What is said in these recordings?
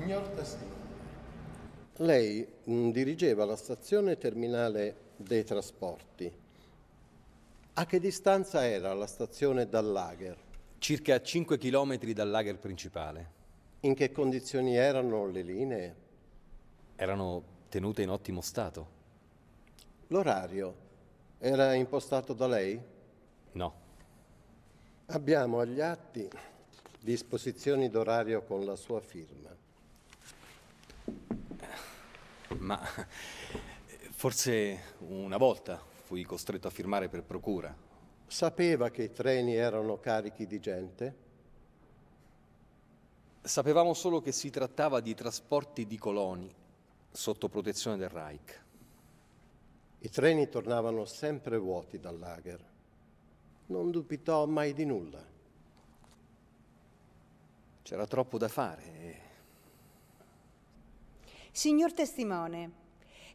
Signor testimone. Lei mh, mm, dirigeva la stazione terminale dei trasporti. A che distanza era la stazione dal lager? Circa 5 km dal lager principale. In che condizioni erano le linee? Erano tenute in ottimo stato. L'orario era impostato da lei? No. Abbiamo agli atti disposizioni d'orario con la sua firma ma forse una volta fui costretto a firmare per procura. Sapeva che i treni erano carichi di gente? Sapevamo solo che si trattava di trasporti di coloni sotto protezione del Reich. I treni tornavano sempre vuoti dal lager. Non dubitò mai di nulla. C'era troppo da fare Signor testimone,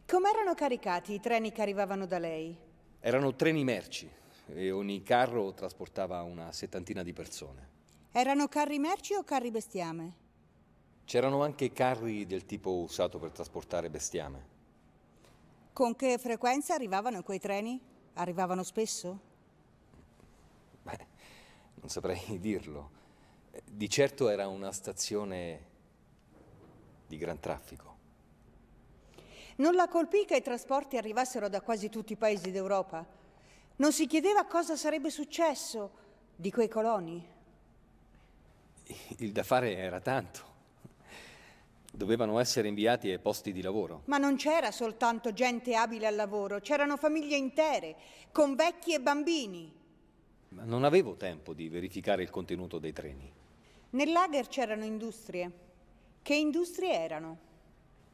com'erano caricati i treni che arrivavano da lei? Erano treni merci e ogni carro trasportava una settantina di persone. Erano carri merci o carri bestiame? C'erano anche carri del tipo usato per trasportare bestiame. Con che frequenza arrivavano quei treni? Arrivavano spesso? Beh, non saprei dirlo. Eh, di certo era una stazione di gran traffico. Non la colpì che i trasporti arrivassero da quasi tutti i paesi d'Europa. Non si chiedeva cosa sarebbe successo di quei coloni. Il da fare era tanto. Dovevano essere inviati ai posti di lavoro. Ma non c'era soltanto gente abile al lavoro, c'erano famiglie intere, con vecchi e bambini. Ma non avevo tempo di verificare il contenuto dei treni. Nel lager c'erano industrie. Che industrie erano?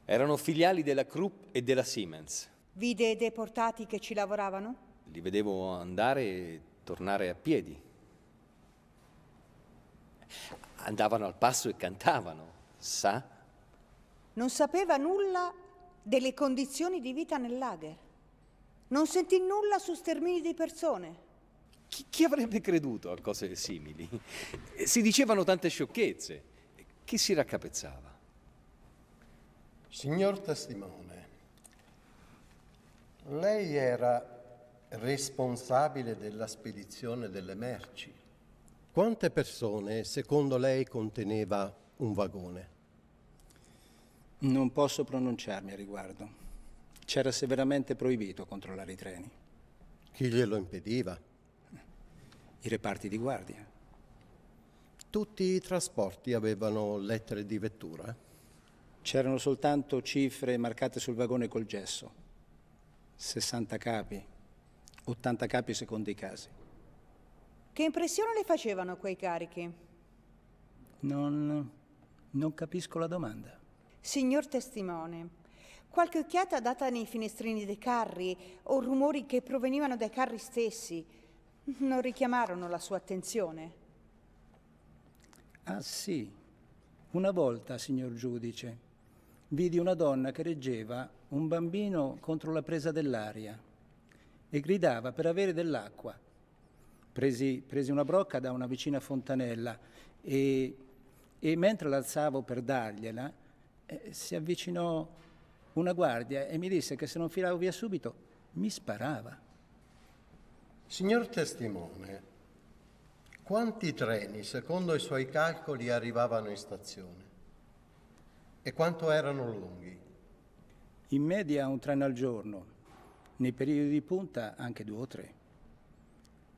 Erano filiali della Krupp e della Siemens. Vide i deportati che ci lavoravano? Li vedevo andare e tornare a piedi. Andavano al passo e cantavano, sa? Non sapeva nulla delle condizioni di vita nel lager. Non sentì nulla su stermini di persone. Chi, chi, avrebbe creduto a cose simili? Si dicevano tante sciocchezze. Chi si raccapezzava? Signor testimone, lei era responsabile della spedizione delle merci. Quante persone secondo lei conteneva un vagone? Non posso pronunciarmi a riguardo. C'era severamente proibito controllare i treni. Chi glielo impediva? I reparti di guardia. Tutti i trasporti avevano lettere di vettura? c'erano soltanto cifre marcate sul vagone col gesso, 60 capi, 80 capi secondo i casi. Che impressione le facevano quei carichi? Non, non capisco la domanda. Signor testimone, qualche occhiata data nei finestrini dei carri o rumori che provenivano dai carri stessi non richiamarono la sua attenzione? Ah sì, una volta, signor giudice, vidi una donna che reggeva un bambino contro la presa dell'aria e gridava per avere dell'acqua. Presi, presi una brocca da una vicina fontanella e, e mentre l'alzavo per dargliela, eh, si avvicinò una guardia e mi disse che se non filavo via subito mi sparava. Signor testimone, quanti treni secondo i suoi calcoli arrivavano in stazione? E quanto erano lunghi? In media un treno al giorno, nei periodi di punta anche due o tre.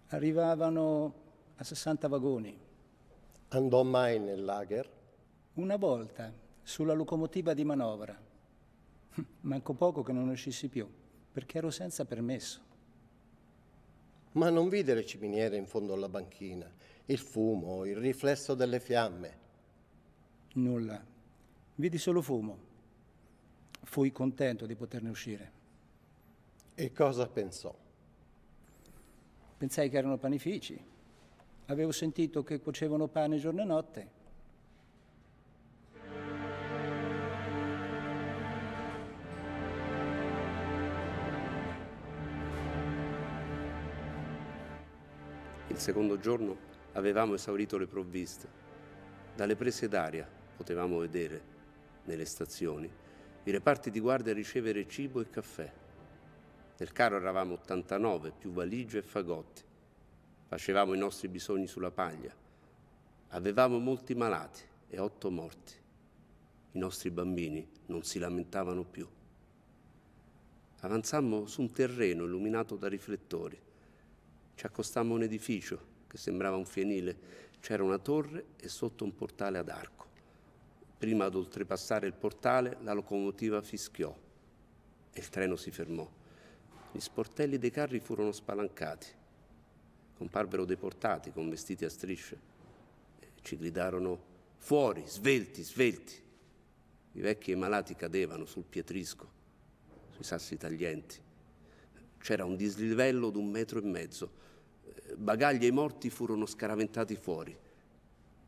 Arrivavano a 60 vagoni. Andò mai nel lager? Una volta, sulla locomotiva di manovra. Manco poco che non uscissi più, perché ero senza permesso. Ma non vide le ciminiere in fondo alla banchina, il fumo, il riflesso delle fiamme. Nulla, Vidi solo fumo. Fui contento di poterne uscire. E cosa pensò? Pensai che erano panifici. Avevo sentito che cuocevano pane giorno e notte. Il secondo giorno avevamo esaurito le provviste. Dalle prese d'aria potevamo vedere nelle stazioni, i reparti di guardia ricevere cibo e caffè. Nel carro eravamo 89, più valigie e fagotti. Facevamo i nostri bisogni sulla paglia. Avevamo molti malati e otto morti. I nostri bambini non si lamentavano più. Avanzammo su un terreno illuminato da riflettori. Ci accostammo a un edificio che sembrava un fienile. C'era una torre e sotto un portale ad arco. Prima ad oltrepassare il portale la locomotiva fischiò e il treno si fermò. Gli sportelli dei carri furono spalancati. Comparvero deportati con vestiti a strisce. E ci gridarono fuori, svelti, svelti. I vecchi e i malati cadevano sul pietrisco, sui sassi taglienti. C'era un dislivello d'un metro e mezzo. Eh, bagagli e morti furono scaraventati fuori.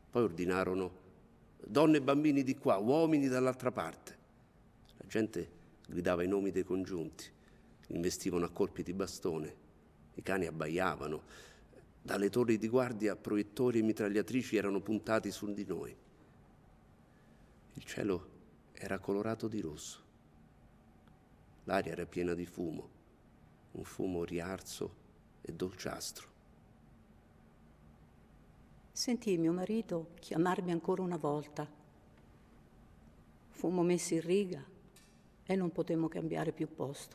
Poi ordinarono donne e bambini di qua, uomini dall'altra parte. La gente gridava i nomi dei congiunti, investivano a colpi di bastone, i cani abbaiavano, dalle torri di guardia proiettori e mitragliatrici erano puntati su di noi. Il cielo era colorato di rosso, l'aria era piena di fumo, un fumo riarso e dolciastro sentì mio marito chiamarmi ancora una volta. Fummo messi in riga e non potemmo cambiare più posto.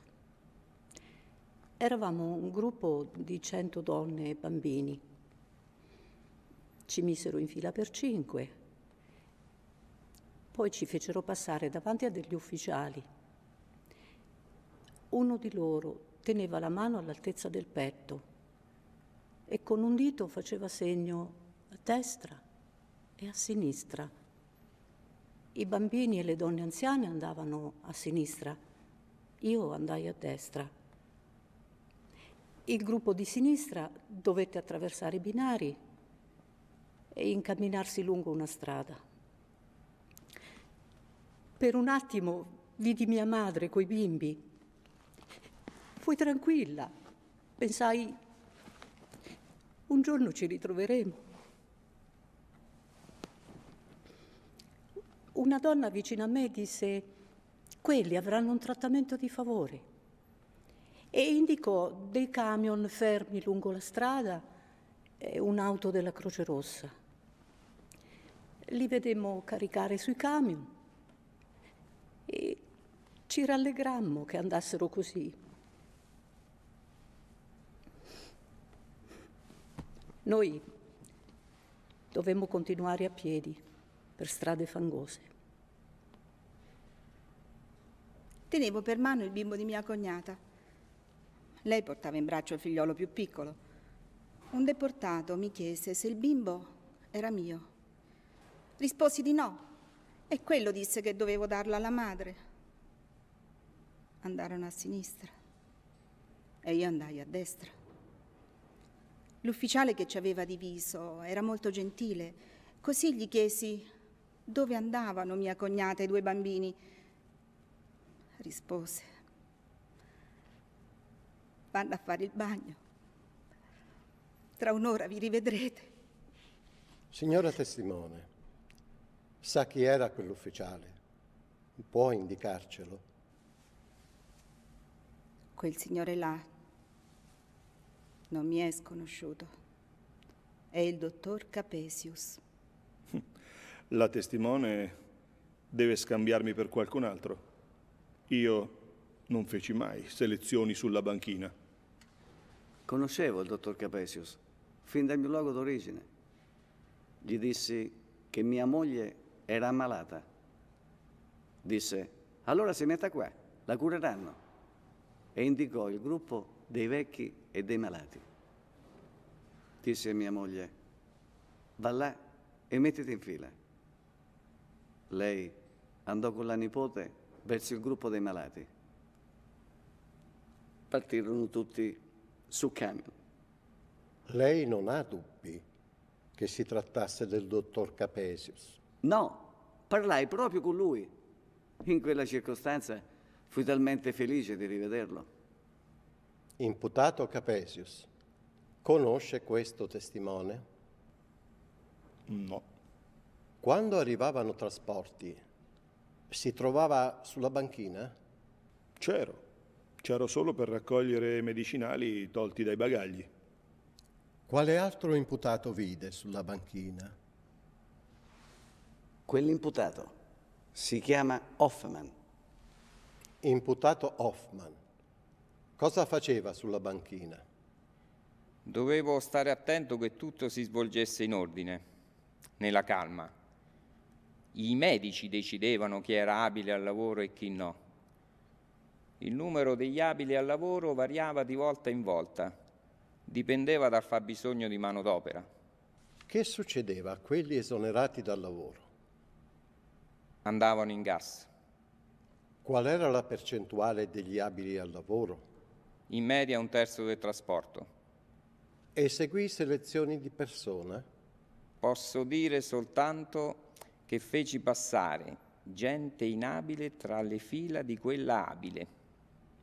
Eravamo un gruppo di cento donne e bambini. Ci misero in fila per cinque. Poi ci fecero passare davanti a degli ufficiali. Uno di loro teneva la mano all'altezza del petto e con un dito faceva segno a destra e a sinistra. I bambini e le donne anziane andavano a sinistra, io andai a destra. Il gruppo di sinistra dovette attraversare i binari e incamminarsi lungo una strada. Per un attimo vidi mia madre coi bimbi. Fui tranquilla, pensai, un giorno ci ritroveremo. una donna vicino a me disse, quelli avranno un trattamento di favore. E indicò dei camion fermi lungo la strada e un'auto della Croce Rossa. Li vedemmo caricare sui camion e ci rallegrammo che andassero così. Noi dovemmo continuare a piedi per strade fangose. Tenevo per mano il bimbo di mia cognata. Lei portava in braccio il figliolo più piccolo. Un deportato mi chiese se il bimbo era mio. Risposi di no e quello disse che dovevo darlo alla madre. Andarono a sinistra e io andai a destra. L'ufficiale che ci aveva diviso era molto gentile, così gli chiesi dove andavano mia cognata e i due bambini rispose, vanno a fare il bagno, tra un'ora vi rivedrete. Signora testimone, sa chi era quell'ufficiale? Può indicarcelo? Quel signore là non mi è sconosciuto. È il dottor Capesius. La testimone deve scambiarmi per qualcun altro. Io non feci mai selezioni sulla banchina. Conoscevo il dottor Capesius, fin dal mio luogo d'origine. Gli dissi che mia moglie era ammalata. Disse, allora si metta qua, la cureranno. E indicò il gruppo dei vecchi e dei malati. Disse a mia moglie, va là e mettiti in fila. Lei andò con la nipote verso il gruppo dei malati. Partirono tutti su camion. Lei non ha dubbi che si trattasse del dottor Capesius? No, parlai proprio con lui. In quella circostanza fui talmente felice di rivederlo. Imputato Capesius, conosce questo testimone? No. Quando arrivavano trasporti si trovava sulla banchina? C'ero. C'ero solo per raccogliere medicinali tolti dai bagagli. Quale altro imputato vide sulla banchina? Quell'imputato si chiama Hoffman. Imputato Hoffman. Cosa faceva sulla banchina? Dovevo stare attento che tutto si svolgesse in ordine, nella calma i medici decidevano chi era abile al lavoro e chi no. Il numero degli abili al lavoro variava di volta in volta, dipendeva dal fabbisogno di manodopera. Che succedeva a quelli esonerati dal lavoro? Andavano in gas. Qual era la percentuale degli abili al lavoro? In media un terzo del trasporto. E seguì selezioni di persona? Posso dire soltanto che feci passare gente inabile tra le fila di quella abile.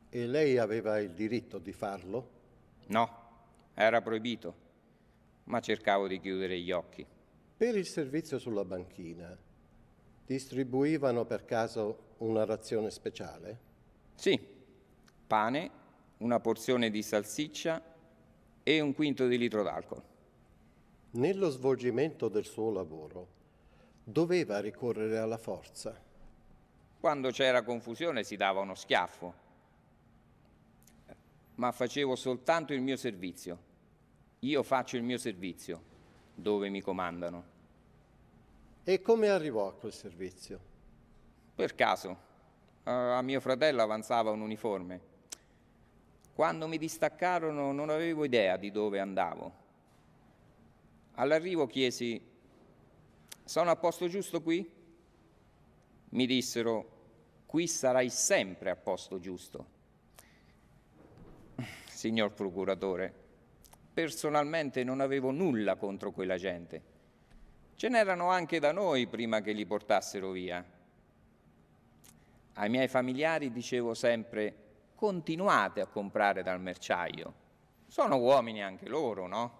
E lei aveva il diritto di farlo? No, era proibito, ma cercavo di chiudere gli occhi. Per il servizio sulla banchina, distribuivano per caso una razione speciale? Sì, pane, una porzione di salsiccia e un quinto di litro d'alcol. Nello svolgimento del suo lavoro, doveva ricorrere alla forza. Quando c'era confusione si dava uno schiaffo, ma facevo soltanto il mio servizio. Io faccio il mio servizio dove mi comandano. E come arrivò a quel servizio? Per caso. A mio fratello avanzava un uniforme. Quando mi distaccarono non avevo idea di dove andavo. All'arrivo chiesi sono a posto giusto qui? Mi dissero, qui sarai sempre a posto giusto. Signor procuratore, personalmente non avevo nulla contro quella gente. Ce n'erano anche da noi prima che li portassero via. Ai miei familiari dicevo sempre, continuate a comprare dal merciaio. Sono uomini anche loro, no?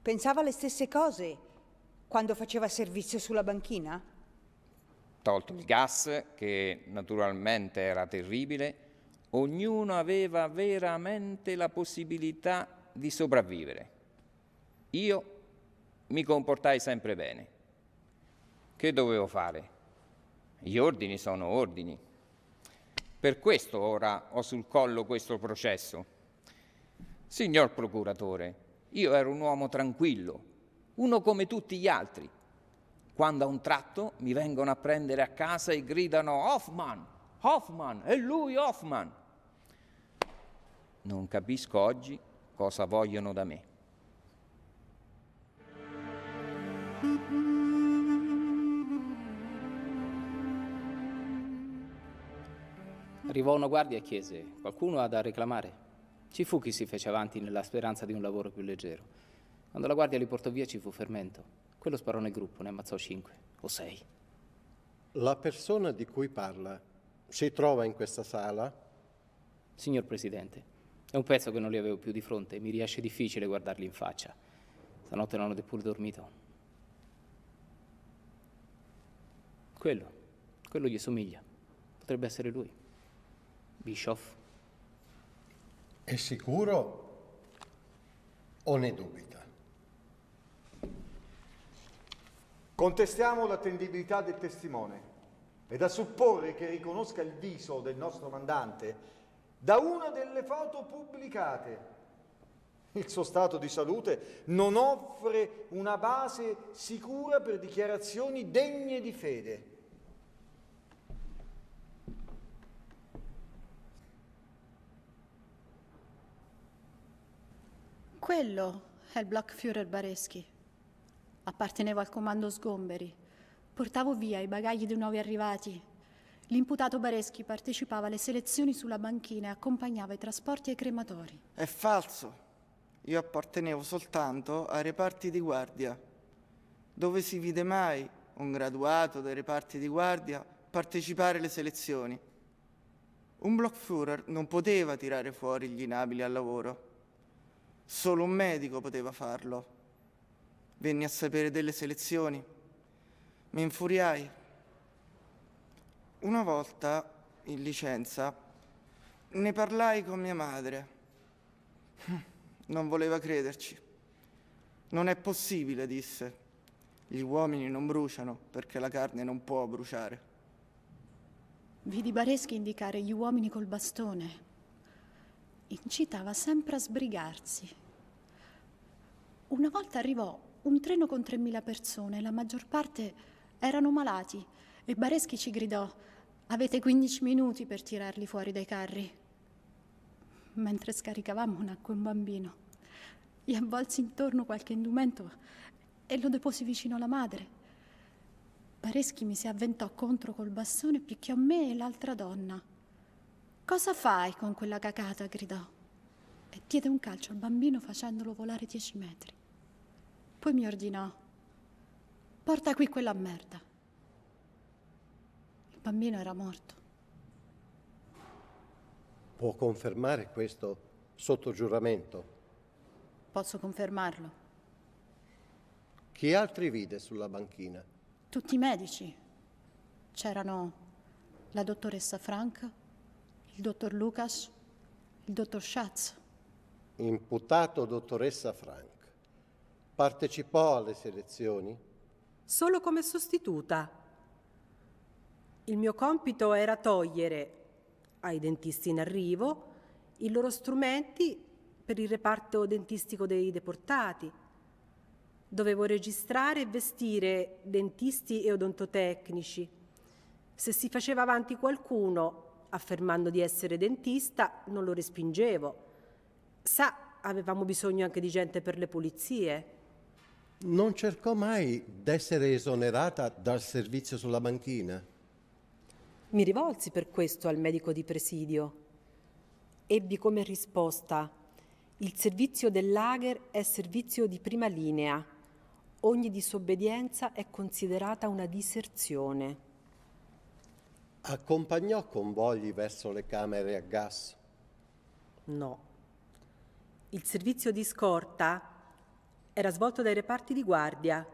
Pensava le stesse cose quando faceva servizio sulla banchina? Tolto il gas, che naturalmente era terribile, ognuno aveva veramente la possibilità di sopravvivere. Io mi comportai sempre bene. Che dovevo fare? Gli ordini sono ordini. Per questo ora ho sul collo questo processo. Signor procuratore, io ero un uomo tranquillo, uno come tutti gli altri. Quando a un tratto mi vengono a prendere a casa e gridano Hoffman, Hoffman, è lui Hoffman. Non capisco oggi cosa vogliono da me. Arrivò una guardia e chiese, qualcuno ha da reclamare? Ci fu chi si fece avanti nella speranza di un lavoro più leggero. Quando la guardia li portò via ci fu fermento. Quello sparò nel gruppo, ne ammazzò cinque o sei. La persona di cui parla si trova in questa sala? Signor Presidente, è un pezzo che non li avevo più di fronte e mi riesce difficile guardarli in faccia. Stanotte non ho neppure dormito. Quello, quello gli somiglia. Potrebbe essere lui. Bischoff. È sicuro o ne dubita? Contestiamo l'attendibilità del testimone. È da supporre che riconosca il viso del nostro mandante da una delle foto pubblicate. Il suo stato di salute non offre una base sicura per dichiarazioni degne di fede. Quello è il Blockführer Bareschi. Appartenevo al comando sgomberi. Portavo via i bagagli dei nuovi arrivati. L'imputato Bareschi partecipava alle selezioni sulla banchina e accompagnava i trasporti ai crematori. È falso. Io appartenevo soltanto ai reparti di guardia. Dove si vide mai un graduato dei reparti di guardia partecipare alle selezioni? Un Blockführer non poteva tirare fuori gli inabili al lavoro. Solo un medico poteva farlo venni a sapere delle selezioni, mi infuriai. Una volta, in licenza, ne parlai con mia madre. Non voleva crederci. Non è possibile, disse. Gli uomini non bruciano perché la carne non può bruciare. Vidi Bareschi indicare gli uomini col bastone. Incitava sempre a sbrigarsi. Una volta arrivò un treno con 3.000 persone, la maggior parte erano malati e Bareschi ci gridò Avete 15 minuti per tirarli fuori dai carri. Mentre scaricavamo nacque un bambino. Gli avvolsi intorno qualche indumento e lo deposi vicino alla madre. Bareschi mi si avventò contro col bastone e picchiò me e l'altra donna. Cosa fai con quella cacata? gridò e diede un calcio al bambino facendolo volare dieci metri. Poi mi ordinò, porta qui quella merda. Il bambino era morto. Può confermare questo sotto giuramento? Posso confermarlo. Chi altri vide sulla banchina? Tutti i medici. C'erano la dottoressa Frank, il dottor Lucas, il dottor Schatz. Imputato dottoressa Frank. Partecipò alle selezioni? Solo come sostituta. Il mio compito era togliere ai dentisti in arrivo i loro strumenti per il reparto dentistico dei deportati. Dovevo registrare e vestire dentisti e odontotecnici. Se si faceva avanti qualcuno affermando di essere dentista, non lo respingevo. Sa, avevamo bisogno anche di gente per le pulizie non cercò mai d'essere esonerata dal servizio sulla banchina. Mi rivolsi per questo al medico di presidio. Ebbi come risposta il servizio dell'Ager è servizio di prima linea. Ogni disobbedienza è considerata una diserzione. Accompagnò convogli verso le camere a gas? No. Il servizio di scorta era svolto dai reparti di guardia.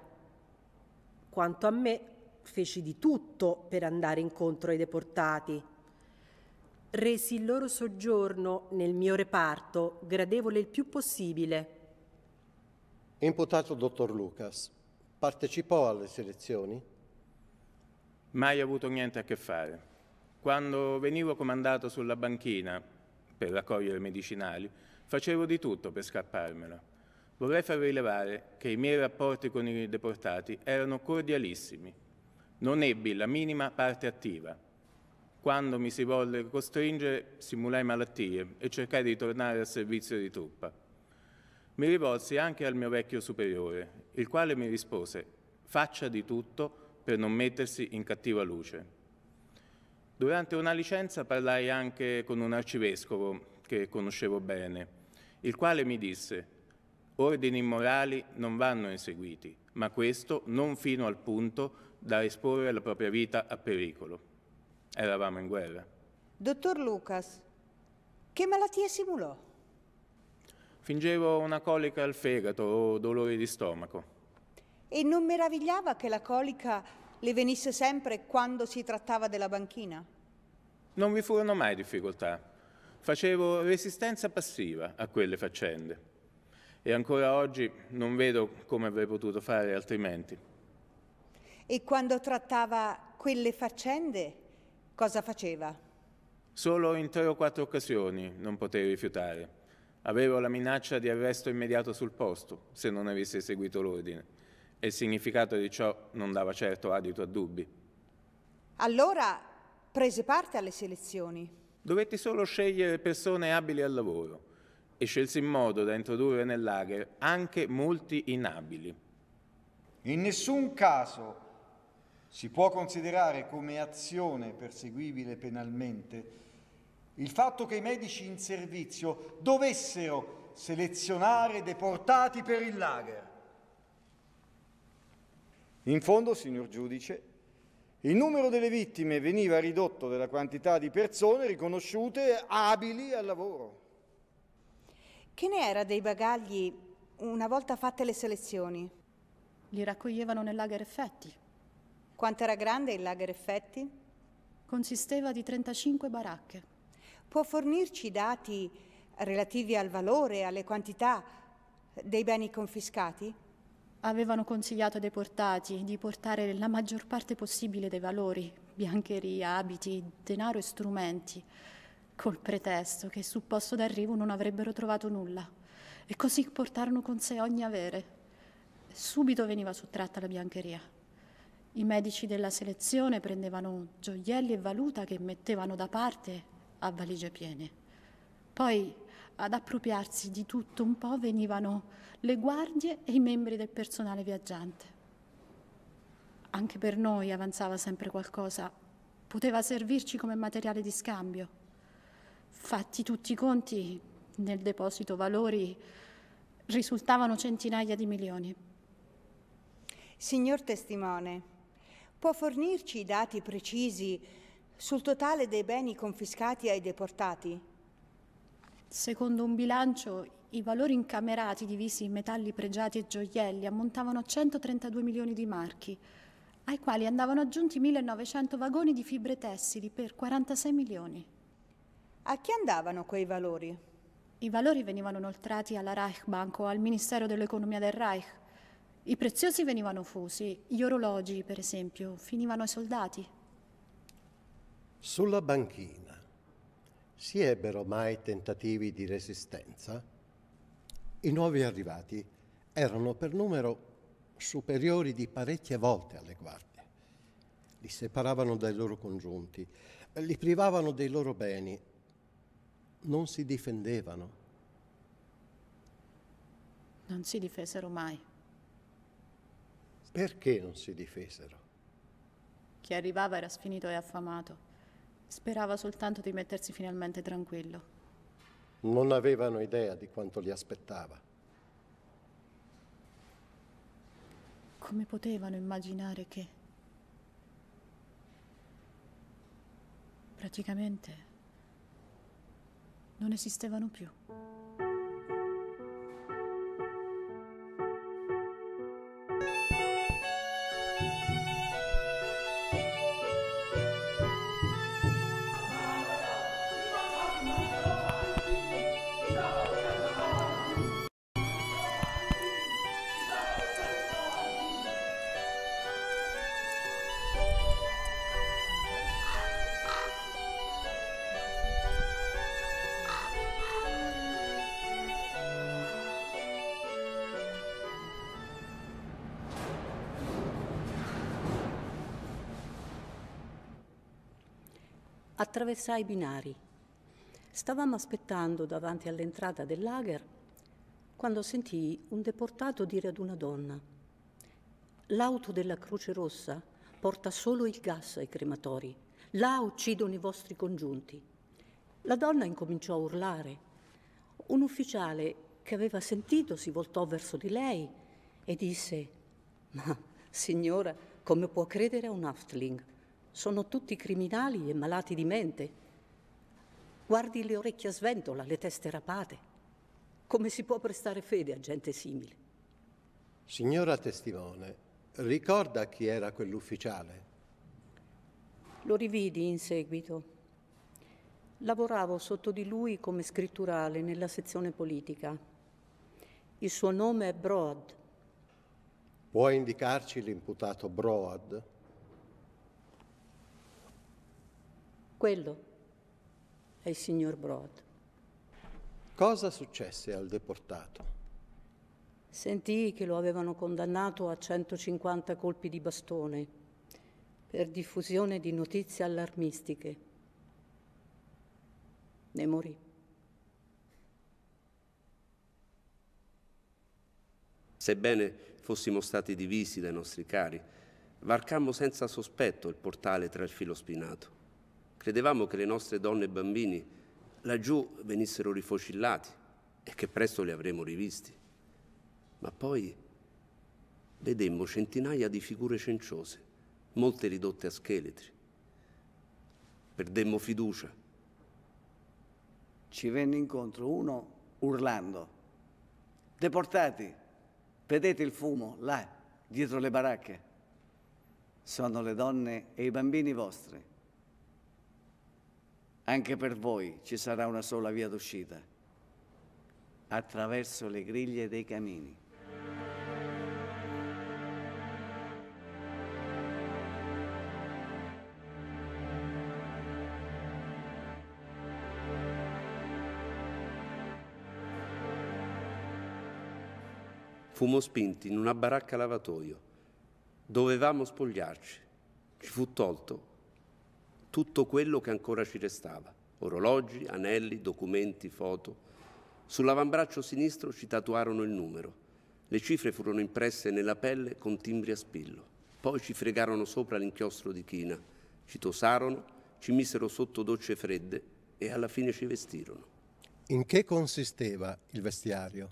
Quanto a me, feci di tutto per andare incontro ai deportati. Resi il loro soggiorno nel mio reparto gradevole il più possibile. Imputato dottor Lucas, partecipò alle selezioni? Mai avuto niente a che fare. Quando venivo comandato sulla banchina per raccogliere medicinali, facevo di tutto per scapparmela. Vorrei far rilevare che i miei rapporti con i deportati erano cordialissimi. Non ebbi la minima parte attiva. Quando mi si volle costringere, simulai malattie e cercai di tornare al servizio di truppa. Mi rivolsi anche al mio vecchio superiore, il quale mi rispose faccia di tutto per non mettersi in cattiva luce. Durante una licenza parlai anche con un arcivescovo che conoscevo bene, il quale mi disse ordini immorali non vanno inseguiti, ma questo non fino al punto da esporre la propria vita a pericolo. Eravamo in guerra. Dottor Lucas, che malattia simulò? Fingevo una colica al fegato o dolori di stomaco. E non meravigliava che la colica le venisse sempre quando si trattava della banchina? Non vi furono mai difficoltà. Facevo resistenza passiva a quelle faccende e ancora oggi non vedo come avrei potuto fare altrimenti. E quando trattava quelle faccende, cosa faceva? Solo in tre o quattro occasioni non potei rifiutare. Avevo la minaccia di arresto immediato sul posto se non avessi eseguito l'ordine e il significato di ciò non dava certo adito a dubbi. Allora prese parte alle selezioni. Dovetti solo scegliere persone abili al lavoro e scelse in modo da introdurre nell'ager anche molti inabili. In nessun caso si può considerare come azione perseguibile penalmente il fatto che i medici in servizio dovessero selezionare deportati per il lager. In fondo, signor giudice, il numero delle vittime veniva ridotto della quantità di persone riconosciute abili al lavoro. Che ne era dei bagagli una volta fatte le selezioni? Li raccoglievano nel lager effetti. Quanto era grande il lager effetti? Consisteva di 35 baracche. Può fornirci dati relativi al valore, alle quantità dei beni confiscati? Avevano consigliato ai deportati di portare la maggior parte possibile dei valori, biancheria, abiti, denaro e strumenti col pretesto che sul posto d'arrivo non avrebbero trovato nulla e così portarono con sé ogni avere. Subito veniva sottratta la biancheria. I medici della selezione prendevano gioielli e valuta che mettevano da parte a valigie piene. Poi ad appropriarsi di tutto un po' venivano le guardie e i membri del personale viaggiante. Anche per noi avanzava sempre qualcosa, poteva servirci come materiale di scambio. Fatti tutti i conti, nel deposito valori risultavano centinaia di milioni. Signor testimone, può fornirci i dati precisi sul totale dei beni confiscati ai deportati? Secondo un bilancio, i valori incamerati divisi in metalli pregiati e gioielli ammontavano a 132 milioni di marchi, ai quali andavano aggiunti 1900 vagoni di fibre tessili per 46 milioni. A chi andavano quei valori? I valori venivano inoltrati alla Reichbank o al Ministero dell'Economia del Reich. I preziosi venivano fusi, gli orologi, per esempio, finivano ai soldati. Sulla banchina si ebbero mai tentativi di resistenza? I nuovi arrivati erano per numero superiori di parecchie volte alle guardie. Li separavano dai loro congiunti, li privavano dei loro beni non si difendevano. Non si difesero mai. Perché non si difesero? Chi arrivava era sfinito e affamato. Sperava soltanto di mettersi finalmente tranquillo. Non avevano idea di quanto li aspettava. Come potevano immaginare che praticamente non esistevano più. attraversai i binari. Stavamo aspettando davanti all'entrata del lager quando sentii un deportato dire ad una donna, l'auto della Croce Rossa porta solo il gas ai crematori, là uccidono i vostri congiunti. La donna incominciò a urlare. Un ufficiale che aveva sentito si voltò verso di lei e disse, ma signora, come può credere a un Haftling? sono tutti criminali e malati di mente. Guardi le orecchie a sventola, le teste rapate. Come si può prestare fede a gente simile? Signora testimone, ricorda chi era quell'ufficiale? Lo rividi in seguito. Lavoravo sotto di lui come scritturale nella sezione politica. Il suo nome è Broad. Può indicarci l'imputato Broad? Quello è il signor Broad. Cosa successe al deportato? Sentì che lo avevano condannato a 150 colpi di bastone per diffusione di notizie allarmistiche. Ne morì. Sebbene fossimo stati divisi dai nostri cari, varcammo senza sospetto il portale tra il filo spinato. Credevamo che le nostre donne e bambini laggiù venissero rifocillati e che presto li avremmo rivisti. Ma poi vedemmo centinaia di figure cenciose, molte ridotte a scheletri. Perdemmo fiducia. Ci venne incontro uno urlando. Deportati, vedete il fumo là, dietro le baracche. Sono le donne e i bambini vostri. Anche per voi ci sarà una sola via d'uscita, attraverso le griglie dei camini. Fummo spinti in una baracca lavatoio. Dovevamo spogliarci. Ci fu tolto tutto quello che ancora ci restava, orologi, anelli, documenti, foto. Sull'avambraccio sinistro ci tatuarono il numero. Le cifre furono impresse nella pelle con timbri a spillo. Poi ci fregarono sopra l'inchiostro di china, ci tosarono, ci misero sotto docce fredde e alla fine ci vestirono. In che consisteva il vestiario?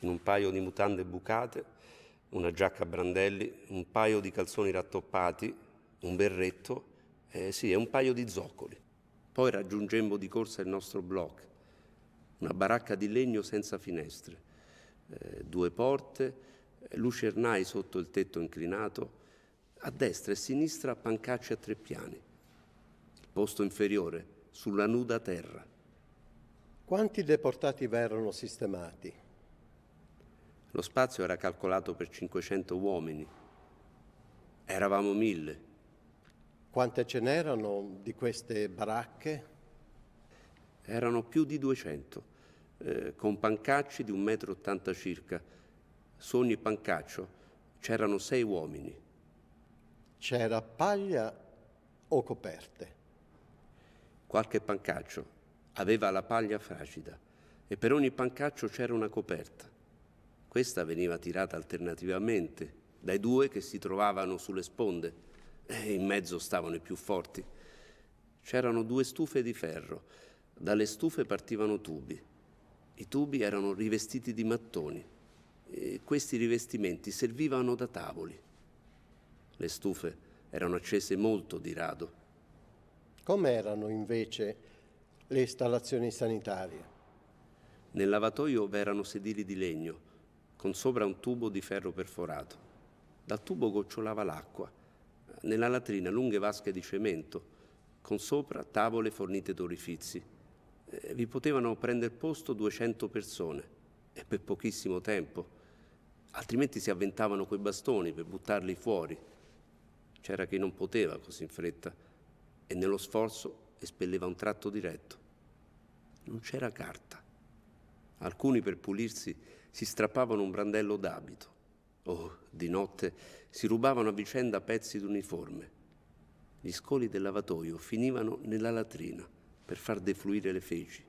In un paio di mutande bucate, una giacca a brandelli, un paio di calzoni rattoppati, un berretto eh, sì, è un paio di zoccoli. Poi raggiungemmo di corsa il nostro blocco, una baracca di legno senza finestre, eh, due porte, lucernai sotto il tetto inclinato, a destra e a sinistra pancacce a tre piani, il posto inferiore, sulla nuda terra. Quanti deportati verranno sistemati? Lo spazio era calcolato per 500 uomini. Eravamo mille. Quante ce n'erano di queste baracche? Erano più di 200, eh, con pancacci di 1,80 m circa. Su ogni pancaccio c'erano sei uomini. C'era paglia o coperte? Qualche pancaccio aveva la paglia fragida e per ogni pancaccio c'era una coperta. Questa veniva tirata alternativamente dai due che si trovavano sulle sponde e eh, in mezzo stavano i più forti. C'erano due stufe di ferro, dalle stufe partivano tubi. I tubi erano rivestiti di mattoni e questi rivestimenti servivano da tavoli. Le stufe erano accese molto di rado. Com'erano invece le installazioni sanitarie? Nel lavatoio v'erano sedili di legno, con sopra un tubo di ferro perforato. Dal tubo gocciolava l'acqua nella latrina lunghe vasche di cemento, con sopra tavole fornite d'orifizi. Eh, vi potevano prendere posto 200 persone, e per pochissimo tempo, altrimenti si avventavano coi bastoni per buttarli fuori. C'era chi non poteva così in fretta, e nello sforzo espelleva un tratto diretto. Non c'era carta. Alcuni per pulirsi si strappavano un brandello d'abito o di notte si rubavano a vicenda pezzi d'uniforme. Gli scoli del lavatoio finivano nella latrina per far defluire le feci.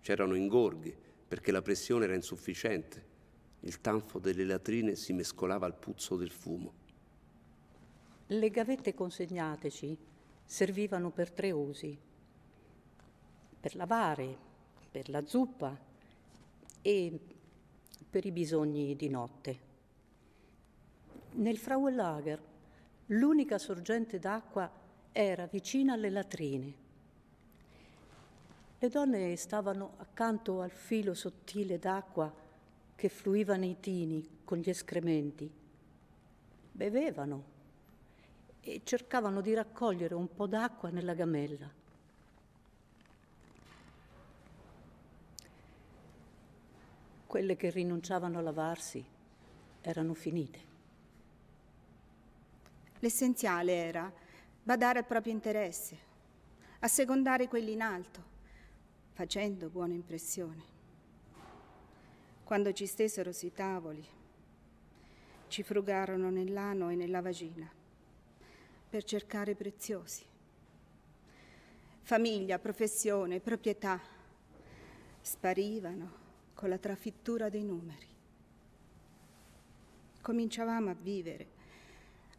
C'erano ingorghi perché la pressione era insufficiente. Il tanfo delle latrine si mescolava al puzzo del fumo. Le gavette consegnateci servivano per tre usi, per lavare, per la zuppa e per i bisogni di notte nel Frauenlager l'unica sorgente d'acqua era vicina alle latrine. Le donne stavano accanto al filo sottile d'acqua che fluiva nei tini con gli escrementi. Bevevano e cercavano di raccogliere un po' d'acqua nella gamella. Quelle che rinunciavano a lavarsi erano finite. L'essenziale era badare al proprio interesse, assecondare quelli in alto, facendo buona impressione. Quando ci stesero sui tavoli, ci frugarono nell'ano e nella vagina per cercare preziosi. Famiglia, professione, proprietà sparivano con la trafittura dei numeri. Cominciavamo a vivere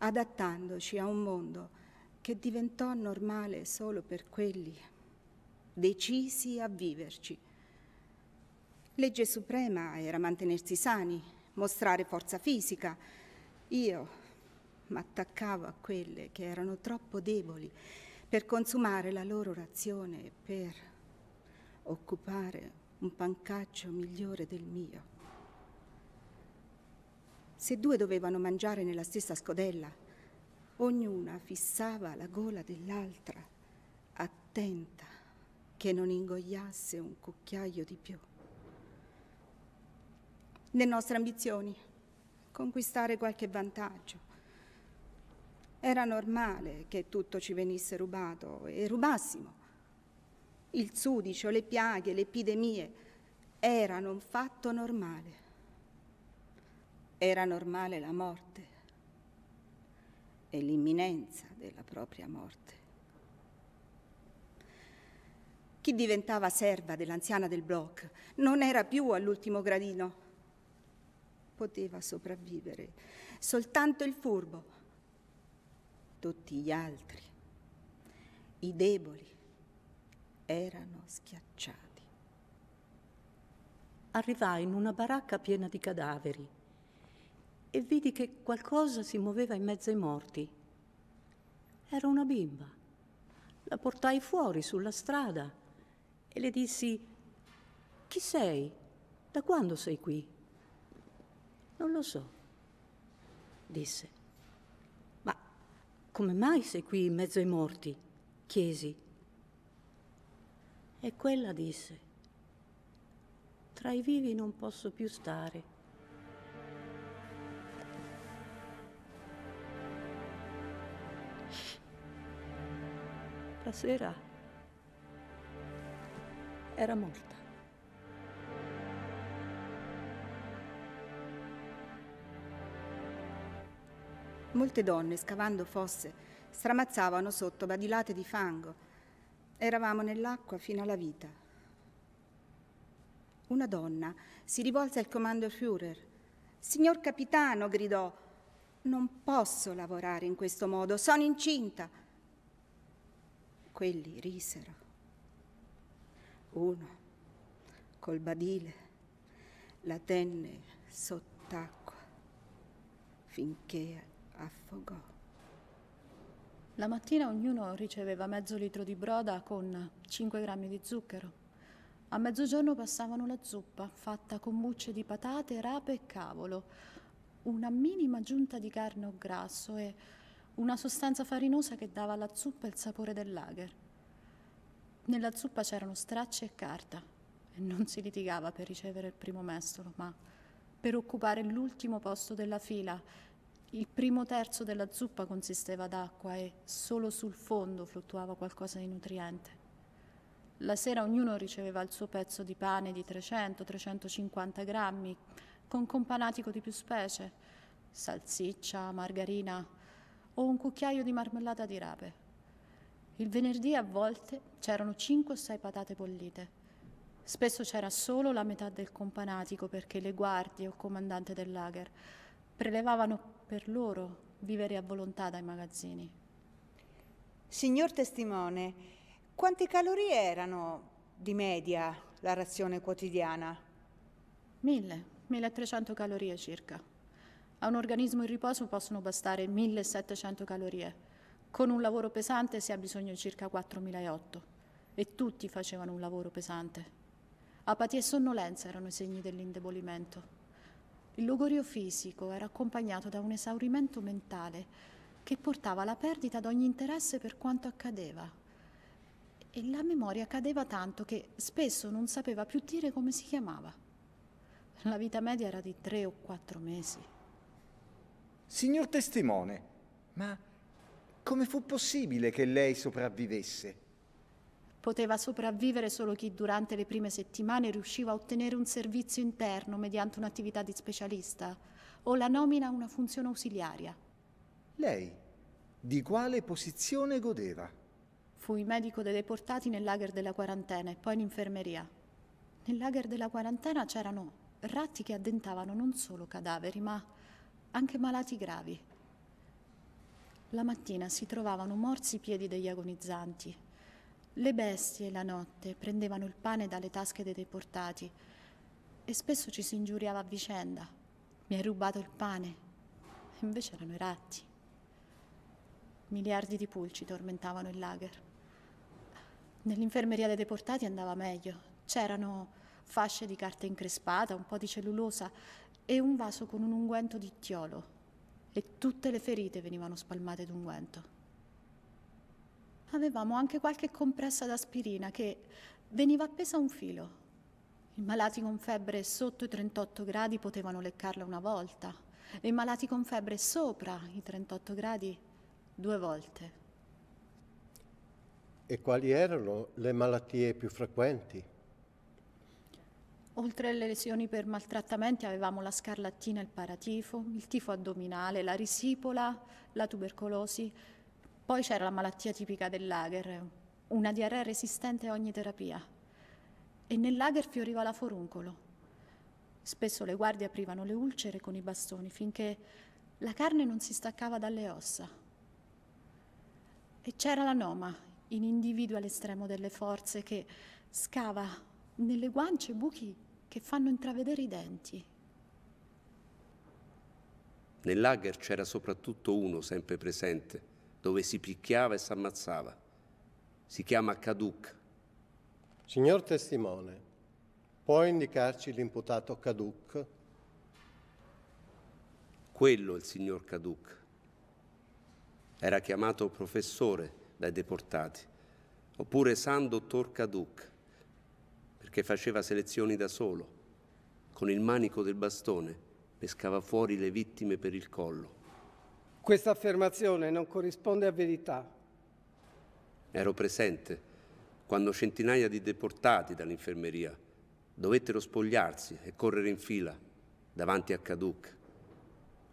adattandoci a un mondo che diventò normale solo per quelli decisi a viverci. Legge suprema era mantenersi sani, mostrare forza fisica. Io m'attaccavo a quelle che erano troppo deboli per consumare la loro razione e per occupare un pancaccio migliore del mio. Se due dovevano mangiare nella stessa scodella, ognuna fissava la gola dell'altra, attenta che non ingoiasse un cucchiaio di più. Le nostre ambizioni, conquistare qualche vantaggio. Era normale che tutto ci venisse rubato e rubassimo. Il sudicio, le piaghe, le epidemie erano un fatto normale. Era normale la morte e l'imminenza della propria morte. Chi diventava serva dell'anziana del blocco non era più all'ultimo gradino. Poteva sopravvivere soltanto il furbo. Tutti gli altri, i deboli, erano schiacciati. Arrivai in una baracca piena di cadaveri e vidi che qualcosa si muoveva in mezzo ai morti. Era una bimba. La portai fuori sulla strada e le dissi, chi sei? Da quando sei qui? Non lo so, disse. Ma come mai sei qui in mezzo ai morti? chiesi. E quella disse, tra i vivi non posso più stare quella sera era morta. Molte donne, scavando fosse, stramazzavano sotto badilate di fango. Eravamo nell'acqua fino alla vita. Una donna si rivolse al comando Führer. Signor capitano, gridò, non posso lavorare in questo modo, sono incinta. Quelli risero. Uno, col badile, la tenne sott'acqua finché affogò. La mattina ognuno riceveva mezzo litro di broda con 5 grammi di zucchero. A mezzogiorno passavano la zuppa, fatta con bucce di patate, rape e cavolo, una minima giunta di carne o grasso e una sostanza farinosa che dava alla zuppa il sapore del lager. Nella zuppa c'erano stracci e carta e non si litigava per ricevere il primo mestolo, ma per occupare l'ultimo posto della fila. Il primo terzo della zuppa consisteva d'acqua e solo sul fondo fluttuava qualcosa di nutriente. La sera ognuno riceveva il suo pezzo di pane di 300-350 grammi, con companatico di più specie, salsiccia, margarina, o un cucchiaio di marmellata di rape. Il venerdì a volte c'erano 5 o 6 patate bollite. Spesso c'era solo la metà del companatico perché le guardie o comandante del lager prelevavano per loro vivere a volontà dai magazzini. Signor testimone, quante calorie erano di media la razione quotidiana? 1000, 1300 calorie circa. A un organismo in riposo possono bastare 1700 calorie. Con un lavoro pesante si ha bisogno di circa 4008 e tutti facevano un lavoro pesante. Apatia e sonnolenza erano i segni dell'indebolimento. Il logorio fisico era accompagnato da un esaurimento mentale che portava alla perdita ad ogni interesse per quanto accadeva. E la memoria cadeva tanto che spesso non sapeva più dire come si chiamava. La vita media era di tre o quattro mesi. Signor testimone, ma come fu possibile che lei sopravvivesse? Poteva sopravvivere solo chi durante le prime settimane riusciva a ottenere un servizio interno mediante un'attività di specialista o la nomina a una funzione ausiliaria. Lei di quale posizione godeva? Fui medico dei deportati nel lager della quarantena e poi in infermeria. Nel lager della quarantena c'erano ratti che addentavano non solo cadaveri, ma anche malati gravi. La mattina si trovavano morsi i piedi degli agonizzanti. Le bestie la notte prendevano il pane dalle tasche dei deportati e spesso ci si ingiuriava a vicenda. Mi hai rubato il pane. Invece erano i ratti. Miliardi di pulci tormentavano il lager. Nell'infermeria dei deportati andava meglio. C'erano fasce di carta increspata, un po' di cellulosa e un vaso con un unguento di tiolo e tutte le ferite venivano spalmate d'unguento. Avevamo anche qualche compressa d'aspirina che veniva appesa a un filo. I malati con febbre sotto i 38 gradi potevano leccarla una volta e i malati con febbre sopra i 38 gradi due volte. E quali erano le malattie più frequenti? Oltre alle lesioni per maltrattamenti avevamo la scarlattina, il paratifo, il tifo addominale, la risipola, la tubercolosi, poi c'era la malattia tipica del lager, una diarrea resistente a ogni terapia. E nel lager fioriva la foruncolo. Spesso le guardie aprivano le ulcere con i bastoni finché la carne non si staccava dalle ossa. E c'era la noma, in individuo all'estremo delle forze, che scava nelle guance buchi che fanno intravedere i denti. Nel lager c'era soprattutto uno sempre presente, dove si picchiava e si ammazzava. Si chiama Caduc. Signor testimone, può indicarci l'imputato Caduc? Quello è il signor Caduc. Era chiamato professore dai deportati, oppure San Dottor Caduc perché faceva selezioni da solo, con il manico del bastone pescava fuori le vittime per il collo. Questa affermazione non corrisponde a verità. Ero presente quando centinaia di deportati dall'infermeria dovettero spogliarsi e correre in fila davanti a Caduc.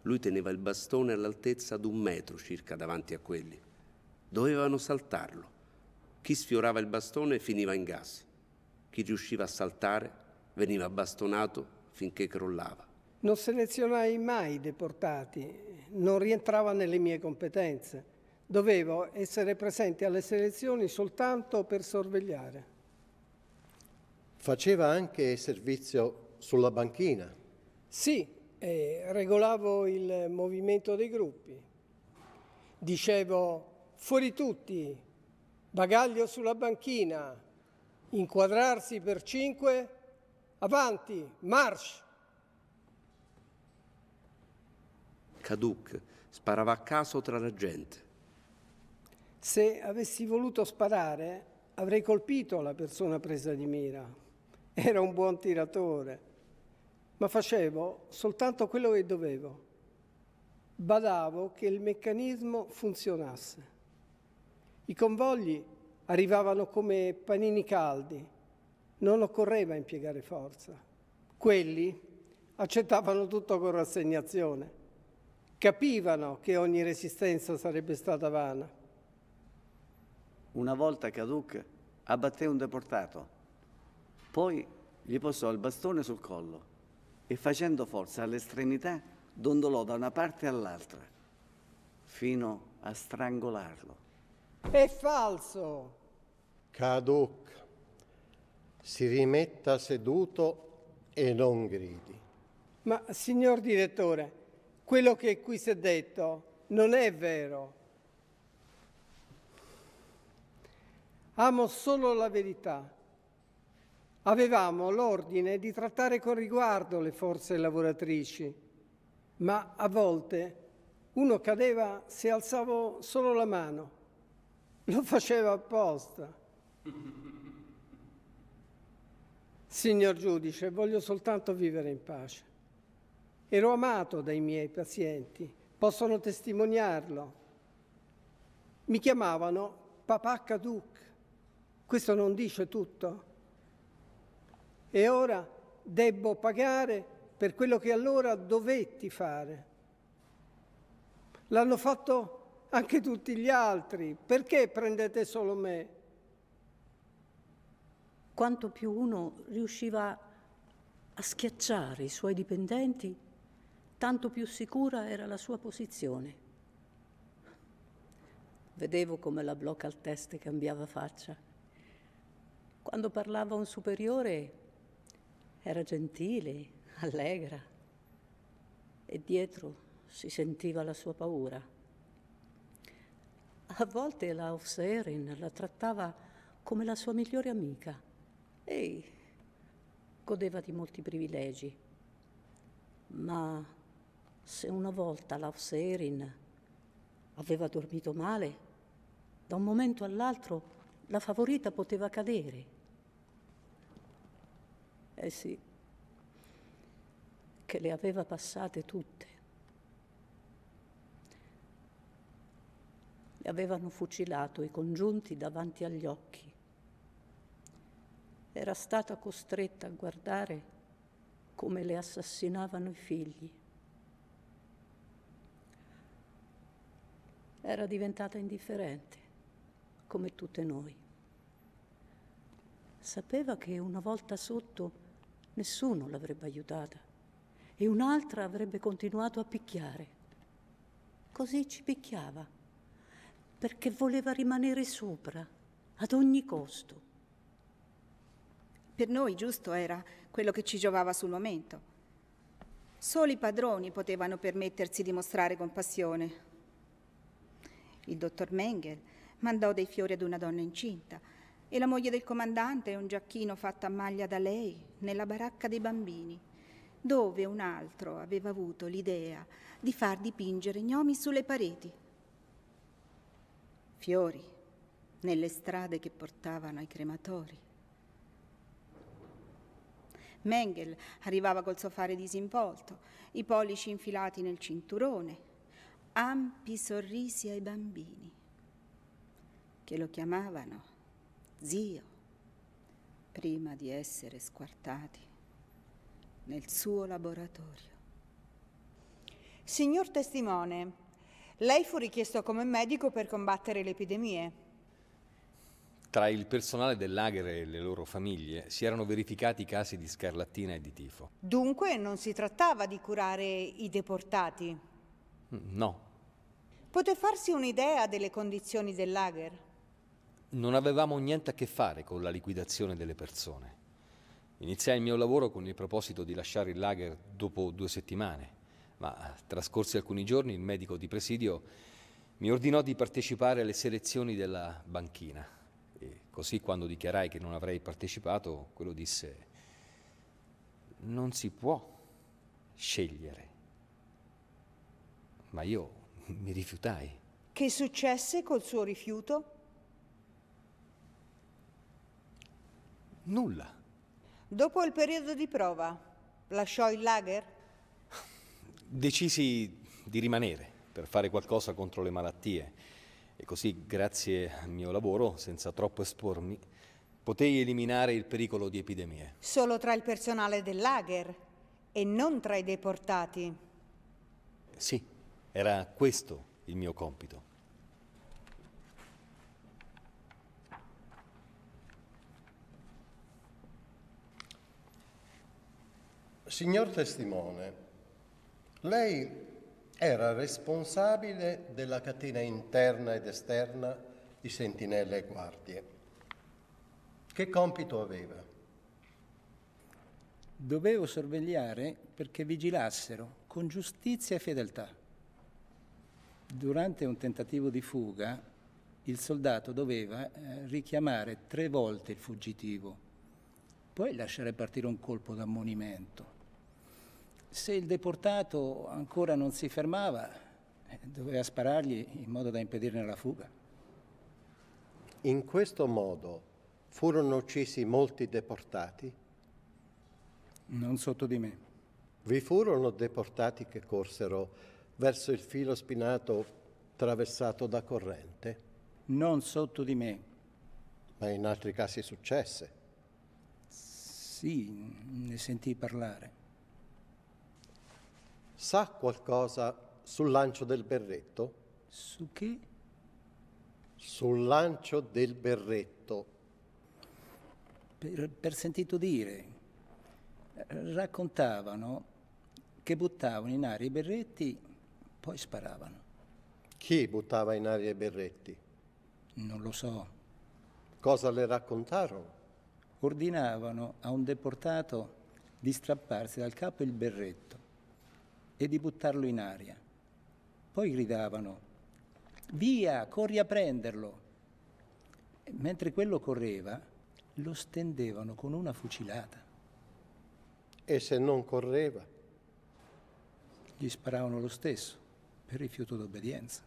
Lui teneva il bastone all'altezza di un metro circa davanti a quelli. Dovevano saltarlo. Chi sfiorava il bastone finiva in gas. Chi riusciva a saltare veniva bastonato finché crollava. Non selezionai mai i deportati, non rientrava nelle mie competenze. Dovevo essere presente alle selezioni soltanto per sorvegliare. Faceva anche servizio sulla banchina? Sì, eh, regolavo il movimento dei gruppi. Dicevo, fuori tutti, bagaglio sulla banchina, Inquadrarsi per cinque, avanti, march! Caduc sparava a caso tra la gente. Se avessi voluto sparare, avrei colpito la persona presa di mira. Era un buon tiratore, ma facevo soltanto quello che dovevo. Badavo che il meccanismo funzionasse. I convogli arrivavano come panini caldi, non occorreva impiegare forza. Quelli accettavano tutto con rassegnazione, capivano che ogni resistenza sarebbe stata vana. Una volta Caduc abbatté un deportato, poi gli posò il bastone sul collo e facendo forza all'estremità dondolò da una parte all'altra fino a strangolarlo. È falso. Caduc, si rimetta seduto e non gridi. Ma signor direttore, quello che qui si è detto non è vero. Amo solo la verità. Avevamo l'ordine di trattare con riguardo le forze lavoratrici, ma a volte uno cadeva se alzavo solo la mano. Lo faceva apposta. Signor giudice, voglio soltanto vivere in pace. Ero amato dai miei pazienti, possono testimoniarlo. Mi chiamavano Papà Caduc. Questo non dice tutto. E ora debbo pagare per quello che allora dovetti fare. L'hanno fatto anche tutti gli altri. Perché prendete solo me? Quanto più uno riusciva a schiacciare i suoi dipendenti, tanto più sicura era la sua posizione. Vedevo come la blocca al test cambiava faccia. Quando parlava un superiore era gentile, allegra e dietro si sentiva la sua paura. A volte la Ofserin la trattava come la sua migliore amica Ehi, godeva di molti privilegi. Ma se una volta la Ofserin aveva dormito male, da un momento all'altro la favorita poteva cadere. Eh sì, che le aveva passate tutte. e avevano fucilato i congiunti davanti agli occhi. Era stata costretta a guardare come le assassinavano i figli. Era diventata indifferente, come tutte noi. Sapeva che una volta sotto nessuno l'avrebbe aiutata e un'altra avrebbe continuato a picchiare. Così ci picchiava perché voleva rimanere sopra, ad ogni costo. Per noi giusto era quello che ci giovava sul momento. Solo i padroni potevano permettersi di mostrare compassione. Il dottor Mengel mandò dei fiori ad una donna incinta e la moglie del comandante un giacchino fatto a maglia da lei nella baracca dei bambini, dove un altro aveva avuto l'idea di far dipingere gnomi sulle pareti fiori nelle strade che portavano ai crematori. Mengel arrivava col suo fare disinvolto, i pollici infilati nel cinturone, ampi sorrisi ai bambini, che lo chiamavano zio, prima di essere squartati nel suo laboratorio. Signor testimone, lei fu richiesto come medico per combattere le epidemie. Tra il personale dell'Agere e le loro famiglie si erano verificati casi di scarlattina e di tifo. Dunque non si trattava di curare i deportati? Mm, no. Poté farsi un'idea delle condizioni dell'Ager? Non avevamo niente a che fare con la liquidazione delle persone. Iniziai il mio lavoro con il proposito di lasciare il lager dopo due settimane ma trascorsi alcuni giorni il medico di presidio mi ordinò di partecipare alle selezioni della banchina. E così quando dichiarai che non avrei partecipato, quello disse, non si può scegliere. Ma io mi rifiutai. Che successe col suo rifiuto? Nulla. Dopo il periodo di prova, lasciò il lager? decisi di rimanere per fare qualcosa contro le malattie e così grazie al mio lavoro, senza troppo espormi, potei eliminare il pericolo di epidemie. Solo tra il personale del lager e non tra i deportati. Sì, era questo il mio compito. Signor testimone, lei era responsabile della catena interna ed esterna di sentinelle e guardie. Che compito aveva? Dovevo sorvegliare perché vigilassero con giustizia e fedeltà. Durante un tentativo di fuga, il soldato doveva eh, richiamare tre volte il fuggitivo, poi lasciare partire un colpo d'ammonimento se il deportato ancora non si fermava, eh, doveva sparargli in modo da impedirne la fuga. In questo modo furono uccisi molti deportati? Non sotto di me. Vi furono deportati che corsero verso il filo spinato traversato da corrente? Non sotto di me. Ma in altri casi successe? Sì, ne sentii parlare. Sa qualcosa sul lancio del berretto? Su che? Sul lancio del berretto. Per, per sentito dire, raccontavano che buttavano in aria i berretti, poi sparavano. Chi buttava in aria i berretti? Non lo so. Cosa le raccontarono? Ordinavano a un deportato di strapparsi dal capo il berretto e di buttarlo in aria. Poi gridavano, via, corri a prenderlo. E mentre quello correva, lo stendevano con una fucilata. E se non correva? Gli sparavano lo stesso, per rifiuto d'obbedienza.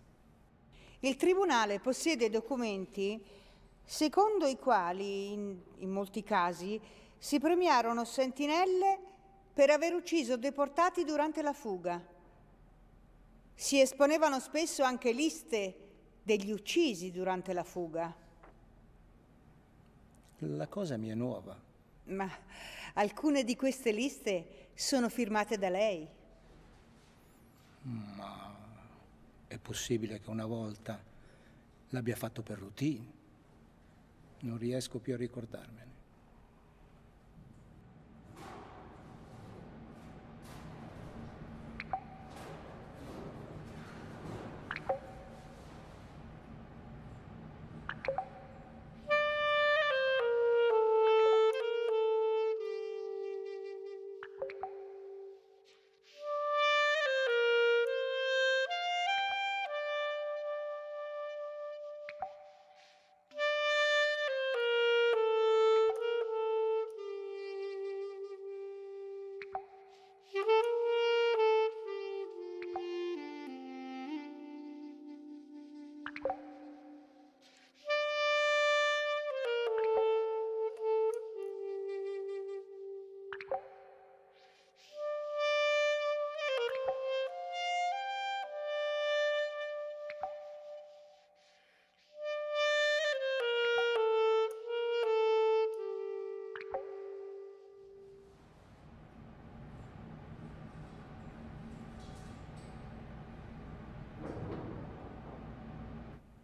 Il Tribunale possiede documenti secondo i quali, in, in molti casi, si premiarono sentinelle per aver ucciso deportati durante la fuga. Si esponevano spesso anche liste degli uccisi durante la fuga. La cosa mi è nuova. Ma alcune di queste liste sono firmate da lei. Ma è possibile che una volta l'abbia fatto per routine. Non riesco più a ricordarmene.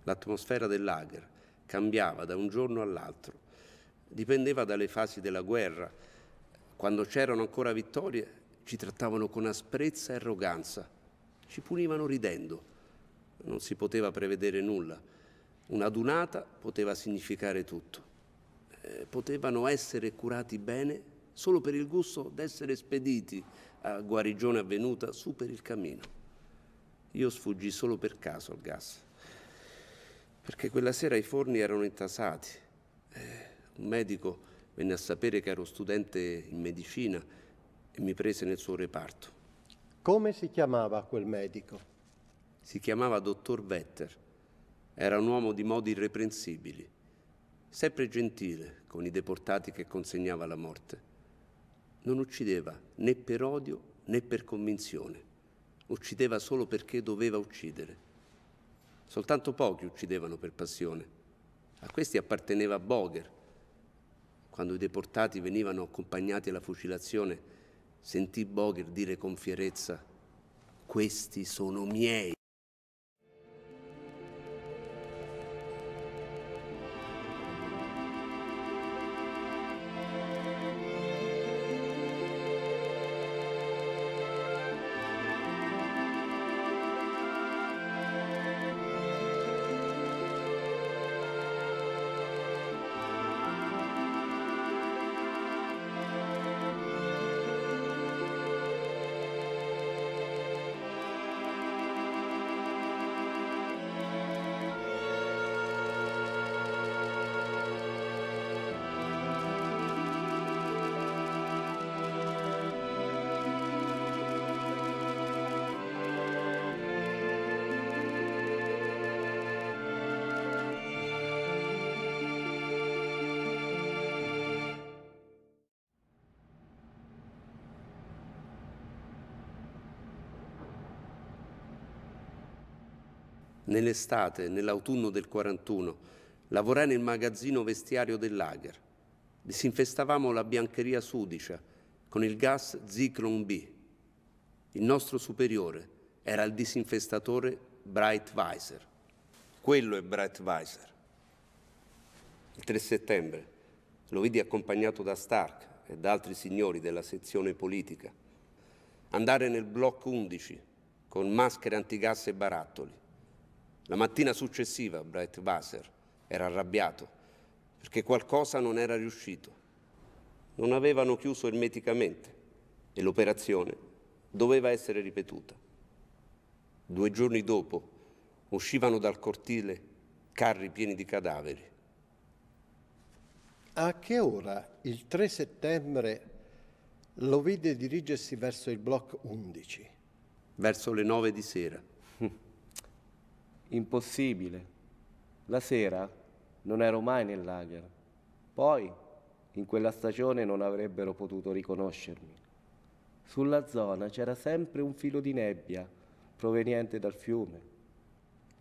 L'atmosfera dell'Ager cambiava da un giorno all'altro, dipendeva dalle fasi della guerra. Quando c'erano ancora vittorie ci trattavano con asprezza e arroganza, ci punivano ridendo. Non si poteva prevedere nulla. Una dunata poteva significare tutto. Eh, potevano essere curati bene solo per il gusto d'essere spediti a guarigione avvenuta su per il cammino. Io sfuggì solo per caso al gas perché quella sera i forni erano intasati. Eh, un medico venne a sapere che ero studente in medicina e mi prese nel suo reparto. Come si chiamava quel medico? Si chiamava dottor Vetter. Era un uomo di modi irreprensibili, sempre gentile con i deportati che consegnava alla morte. Non uccideva né per odio né per convinzione, uccideva solo perché doveva uccidere. Soltanto pochi uccidevano per passione. A questi apparteneva Boger. Quando i deportati venivano accompagnati alla fucilazione, sentì Boger dire con fierezza, questi sono miei. nell'estate, nell'autunno del 41, lavorai nel magazzino vestiario del lager. Disinfestavamo la biancheria sudicia con il gas Zyklon B. Il nostro superiore era il disinfestatore Breitweiser. Quello è Breitweiser. Il 3 settembre lo vidi accompagnato da Stark e da altri signori della sezione politica andare nel blocco 11 con maschere antigas e barattoli la mattina successiva Brett Basser era arrabbiato perché qualcosa non era riuscito. Non avevano chiuso ermeticamente e l'operazione doveva essere ripetuta. Due giorni dopo uscivano dal cortile carri pieni di cadaveri. A che ora il 3 settembre lo vide dirigersi verso il blocco 11? Verso le 9 di sera. Impossibile. La sera non ero mai nel lager. Poi, in quella stagione non avrebbero potuto riconoscermi. Sulla zona c'era sempre un filo di nebbia proveniente dal fiume.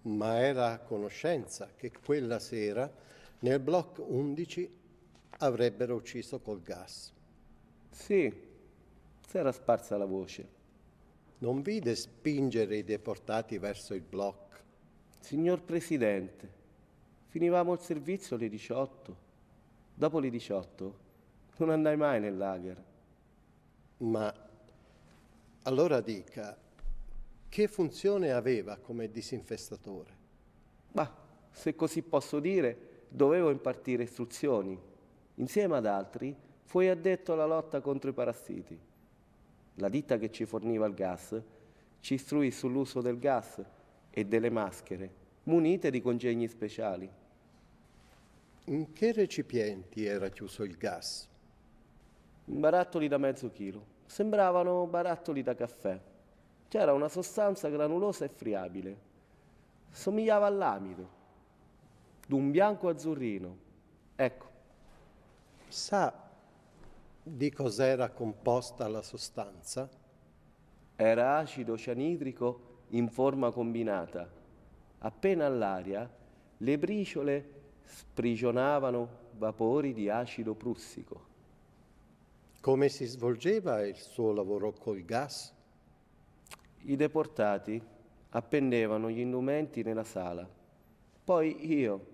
Ma era a conoscenza che quella sera nel blocco 11 avrebbero ucciso col gas. Sì, si era sparsa la voce. Non vide spingere i deportati verso il blocco Signor Presidente, finivamo il servizio alle 18. Dopo le 18 non andai mai nel lager. Ma allora dica, che funzione aveva come disinfestatore? Ma, se così posso dire, dovevo impartire istruzioni. Insieme ad altri fui addetto alla lotta contro i parassiti. La ditta che ci forniva il gas ci istruì sull'uso del gas e delle maschere, munite di congegni speciali. In che recipienti era chiuso il gas? In barattoli da mezzo chilo. Sembravano barattoli da caffè. C'era una sostanza granulosa e friabile. Somigliava all'amido, d'un bianco azzurrino. Ecco. Sa di cos'era composta la sostanza? Era acido cianidrico in forma combinata. Appena all'aria, le briciole sprigionavano vapori di acido prussico. Come si svolgeva il suo lavoro col gas? I deportati appendevano gli indumenti nella sala. Poi io,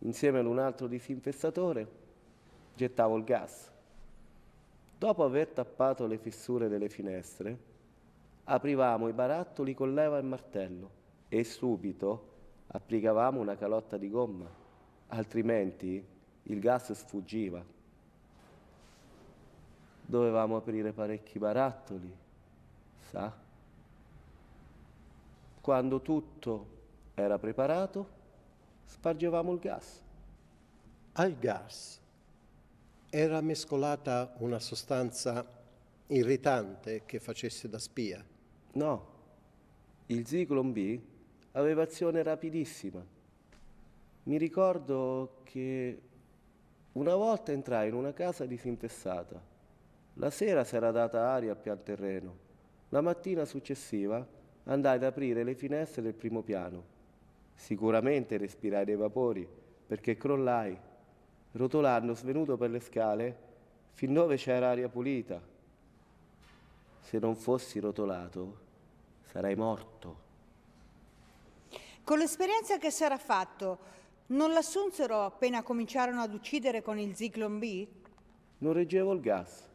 insieme ad un altro disinfestatore, gettavo il gas. Dopo aver tappato le fessure delle finestre, aprivamo i barattoli con leva e martello e subito applicavamo una calotta di gomma, altrimenti il gas sfuggiva. Dovevamo aprire parecchi barattoli, sa? Quando tutto era preparato, spargevamo il gas. Al gas era mescolata una sostanza irritante che facesse da spia. No, il Zyklon B aveva azione rapidissima. Mi ricordo che una volta entrai in una casa disinfestata. La sera si era data aria al pian terreno. La mattina successiva andai ad aprire le finestre del primo piano. Sicuramente respirai dei vapori perché crollai, rotolando svenuto per le scale fin dove c'era aria pulita se non fossi rotolato, sarei morto. Con l'esperienza che si era fatto, non l'assunsero appena cominciarono ad uccidere con il Zyklon B? Non reggevo il gas.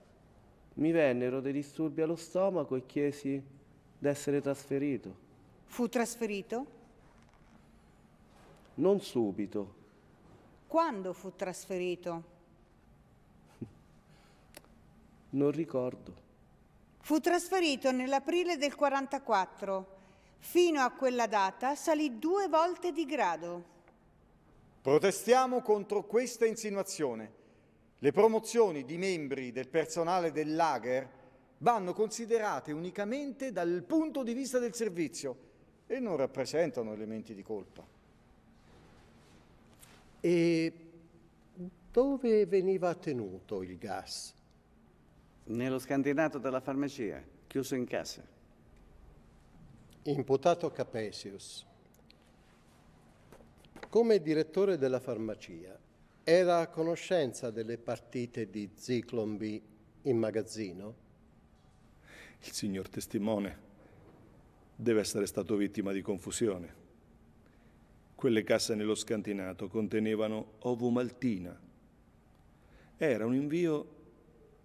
Mi vennero dei disturbi allo stomaco e chiesi d'essere trasferito. Fu trasferito? Non subito. Quando fu trasferito? non ricordo. Fu trasferito nell'aprile del 44. Fino a quella data salì due volte di grado. Protestiamo contro questa insinuazione. Le promozioni di membri del personale del lager vanno considerate unicamente dal punto di vista del servizio e non rappresentano elementi di colpa. E dove veniva tenuto il gas? nello scantinato della farmacia, chiuso in casa. Imputato Capesius. Come direttore della farmacia era a conoscenza delle partite di Ziclon B in magazzino? Il signor testimone deve essere stato vittima di confusione. Quelle casse nello scantinato contenevano ovumaltina. Era un invio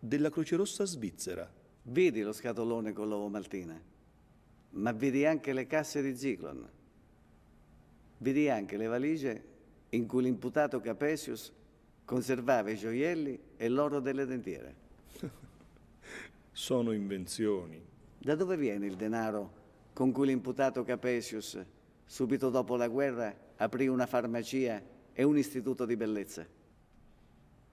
della Croce Rossa svizzera. Vedi lo scatolone con l'uovo maltina, ma vedi anche le casse di Ziclon? Vedi anche le valigie in cui l'imputato Capesius conservava i gioielli e l'oro delle dentiere. Sono invenzioni. Da dove viene il denaro con cui l'imputato Capesius, subito dopo la guerra, aprì una farmacia e un istituto di bellezza?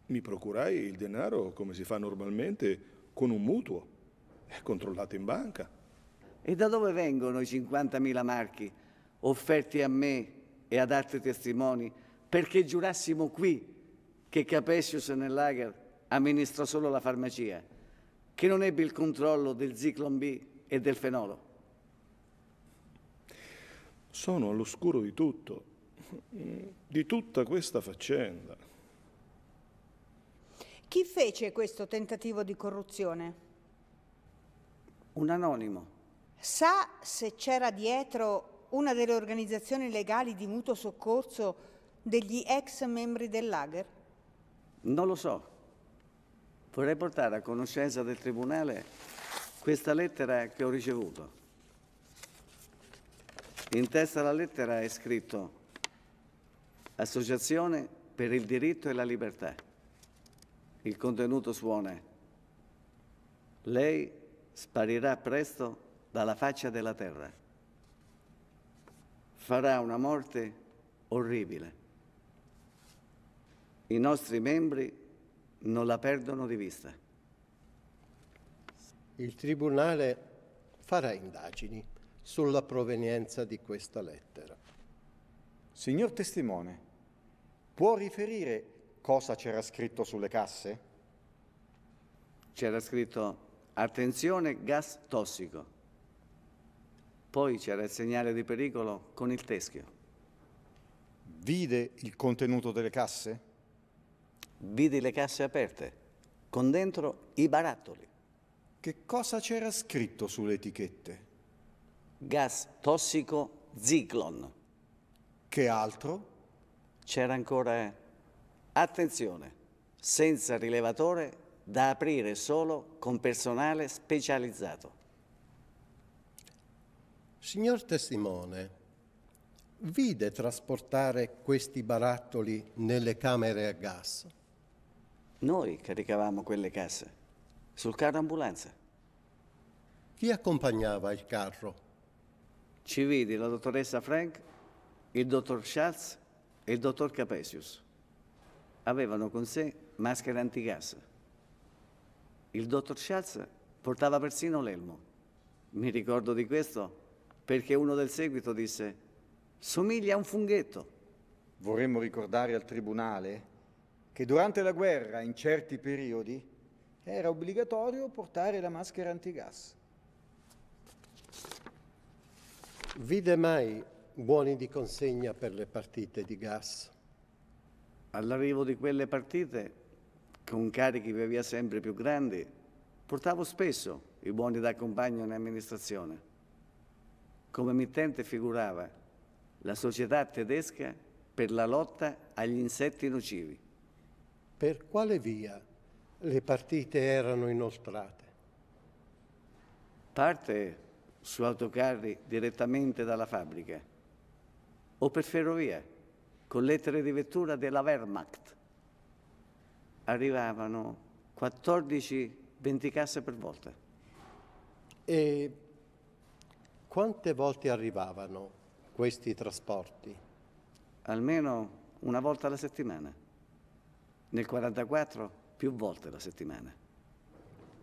mi procurai il denaro come si fa normalmente con un mutuo, controllato in banca. E da dove vengono i 50.000 marchi offerti a me e ad altri testimoni perché giurassimo qui che Capesius Nellager amministrò solo la farmacia, che non ebbe il controllo del Ziclon B e del fenolo? Sono all'oscuro di tutto, di tutta questa faccenda. Chi fece questo tentativo di corruzione? Un anonimo. Sa se c'era dietro una delle organizzazioni legali di mutuo soccorso degli ex membri del lager? Non lo so. Vorrei portare a conoscenza del Tribunale questa lettera che ho ricevuto. In testa alla lettera è scritto Associazione per il diritto e la libertà. Il contenuto suona Lei sparirà presto dalla faccia della terra. Farà una morte orribile. I nostri membri non la perdono di vista. Il Tribunale farà indagini sulla provenienza di questa lettera. Signor Testimone, può riferire cosa c'era scritto sulle casse? C'era scritto attenzione gas tossico. Poi c'era il segnale di pericolo con il teschio. Vide il contenuto delle casse? Vidi le casse aperte, con dentro i barattoli. Che cosa c'era scritto sulle etichette? Gas tossico Ziglon. Che altro? C'era ancora Attenzione, senza rilevatore da aprire solo con personale specializzato. Signor testimone, vide trasportare questi barattoli nelle camere a gas? Noi caricavamo quelle casse sul carro ambulanza. Chi accompagnava il carro? Ci vidi la dottoressa Frank, il dottor Schatz e il dottor Capesius avevano con sé maschere antigas. Il dottor Schatz portava persino l'elmo. Mi ricordo di questo perché uno del seguito disse somiglia a un funghetto. Vorremmo ricordare al Tribunale che durante la guerra, in certi periodi, era obbligatorio portare la maschera antigas. Vide mai buoni di consegna per le partite di gas? All'arrivo di quelle partite, con carichi via via sempre più grandi, portavo spesso i buoni da compagno in amministrazione. Come emittente figurava la società tedesca per la lotta agli insetti nocivi. Per quale via le partite erano inoltrate? Parte su autocarri direttamente dalla fabbrica o per ferrovia con lettere di vettura della Wehrmacht. Arrivavano 14-20 casse per volta. E quante volte arrivavano questi trasporti? Almeno una volta alla settimana. Nel 1944 più volte alla settimana.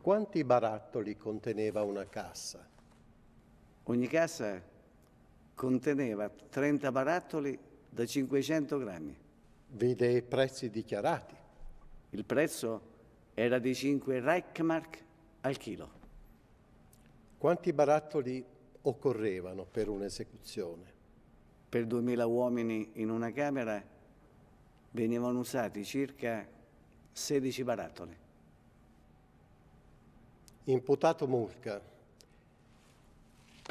Quanti barattoli conteneva una cassa? Ogni cassa conteneva 30 barattoli da 500 grammi. Vede i prezzi dichiarati. Il prezzo era di 5 Reichmark al chilo. Quanti barattoli occorrevano per un'esecuzione? Per 2000 uomini in una camera venivano usati circa 16 barattoli. Imputato Mulca,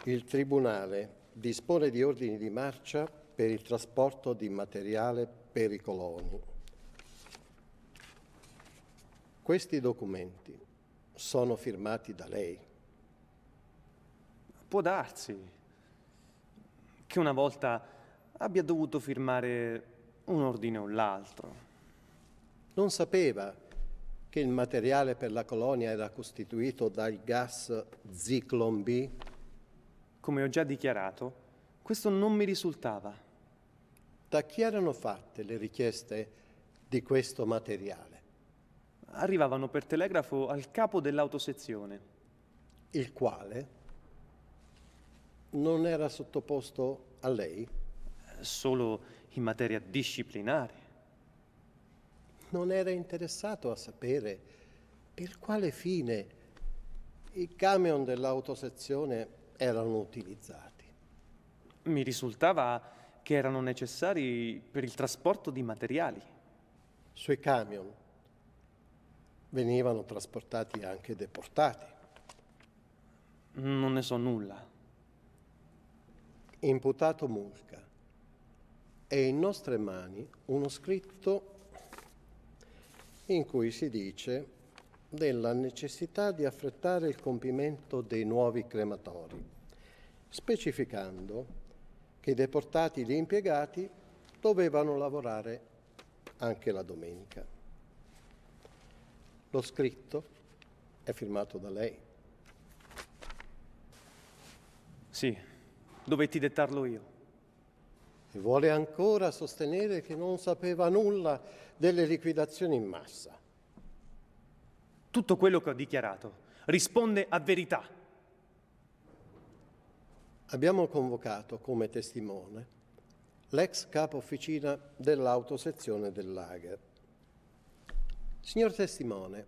il Tribunale dispone di ordini di marcia per il trasporto di materiale per i coloni. Questi documenti sono firmati da lei. Può darsi che una volta abbia dovuto firmare un ordine o l'altro. Non sapeva che il materiale per la colonia era costituito dal gas Zyklon B? Come ho già dichiarato, questo non mi risultava da chi erano fatte le richieste di questo materiale? Arrivavano per telegrafo al capo dell'autosezione. Il quale non era sottoposto a lei? Solo in materia disciplinare. Non era interessato a sapere per quale fine i camion dell'autosezione erano utilizzati. Mi risultava che erano necessari per il trasporto di materiali. Sui camion venivano trasportati anche deportati. Non ne so nulla. Imputato Mulca. È in nostre mani uno scritto in cui si dice della necessità di affrettare il compimento dei nuovi crematori, specificando che i deportati e gli impiegati dovevano lavorare anche la domenica. Lo scritto è firmato da lei. Sì, dovetti dettarlo io. E vuole ancora sostenere che non sapeva nulla delle liquidazioni in massa. Tutto quello che ho dichiarato risponde a verità. Abbiamo convocato come testimone l'ex capo officina dell'autosezione del Lager. Signor testimone,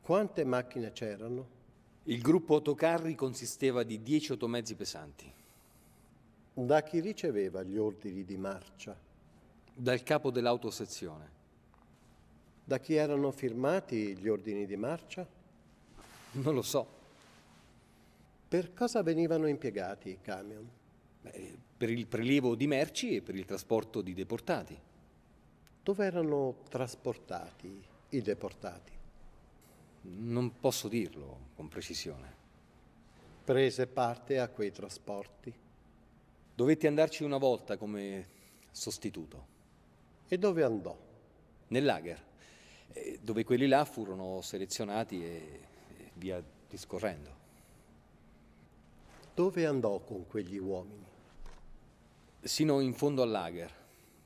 quante macchine c'erano? Il gruppo autocarri consisteva di 10 automezzi pesanti. Da chi riceveva gli ordini di marcia? Dal capo dell'autosezione. Da chi erano firmati gli ordini di marcia? Non lo so. Per cosa venivano impiegati i camion? Beh, per il prelievo di merci e per il trasporto di deportati. Dove erano trasportati i deportati? Non posso dirlo con precisione. Prese parte a quei trasporti? Dovetti andarci una volta come sostituto. E dove andò? Nel lager, eh, dove quelli là furono selezionati e via discorrendo. Dove andò con quegli uomini? Sino in fondo al lager.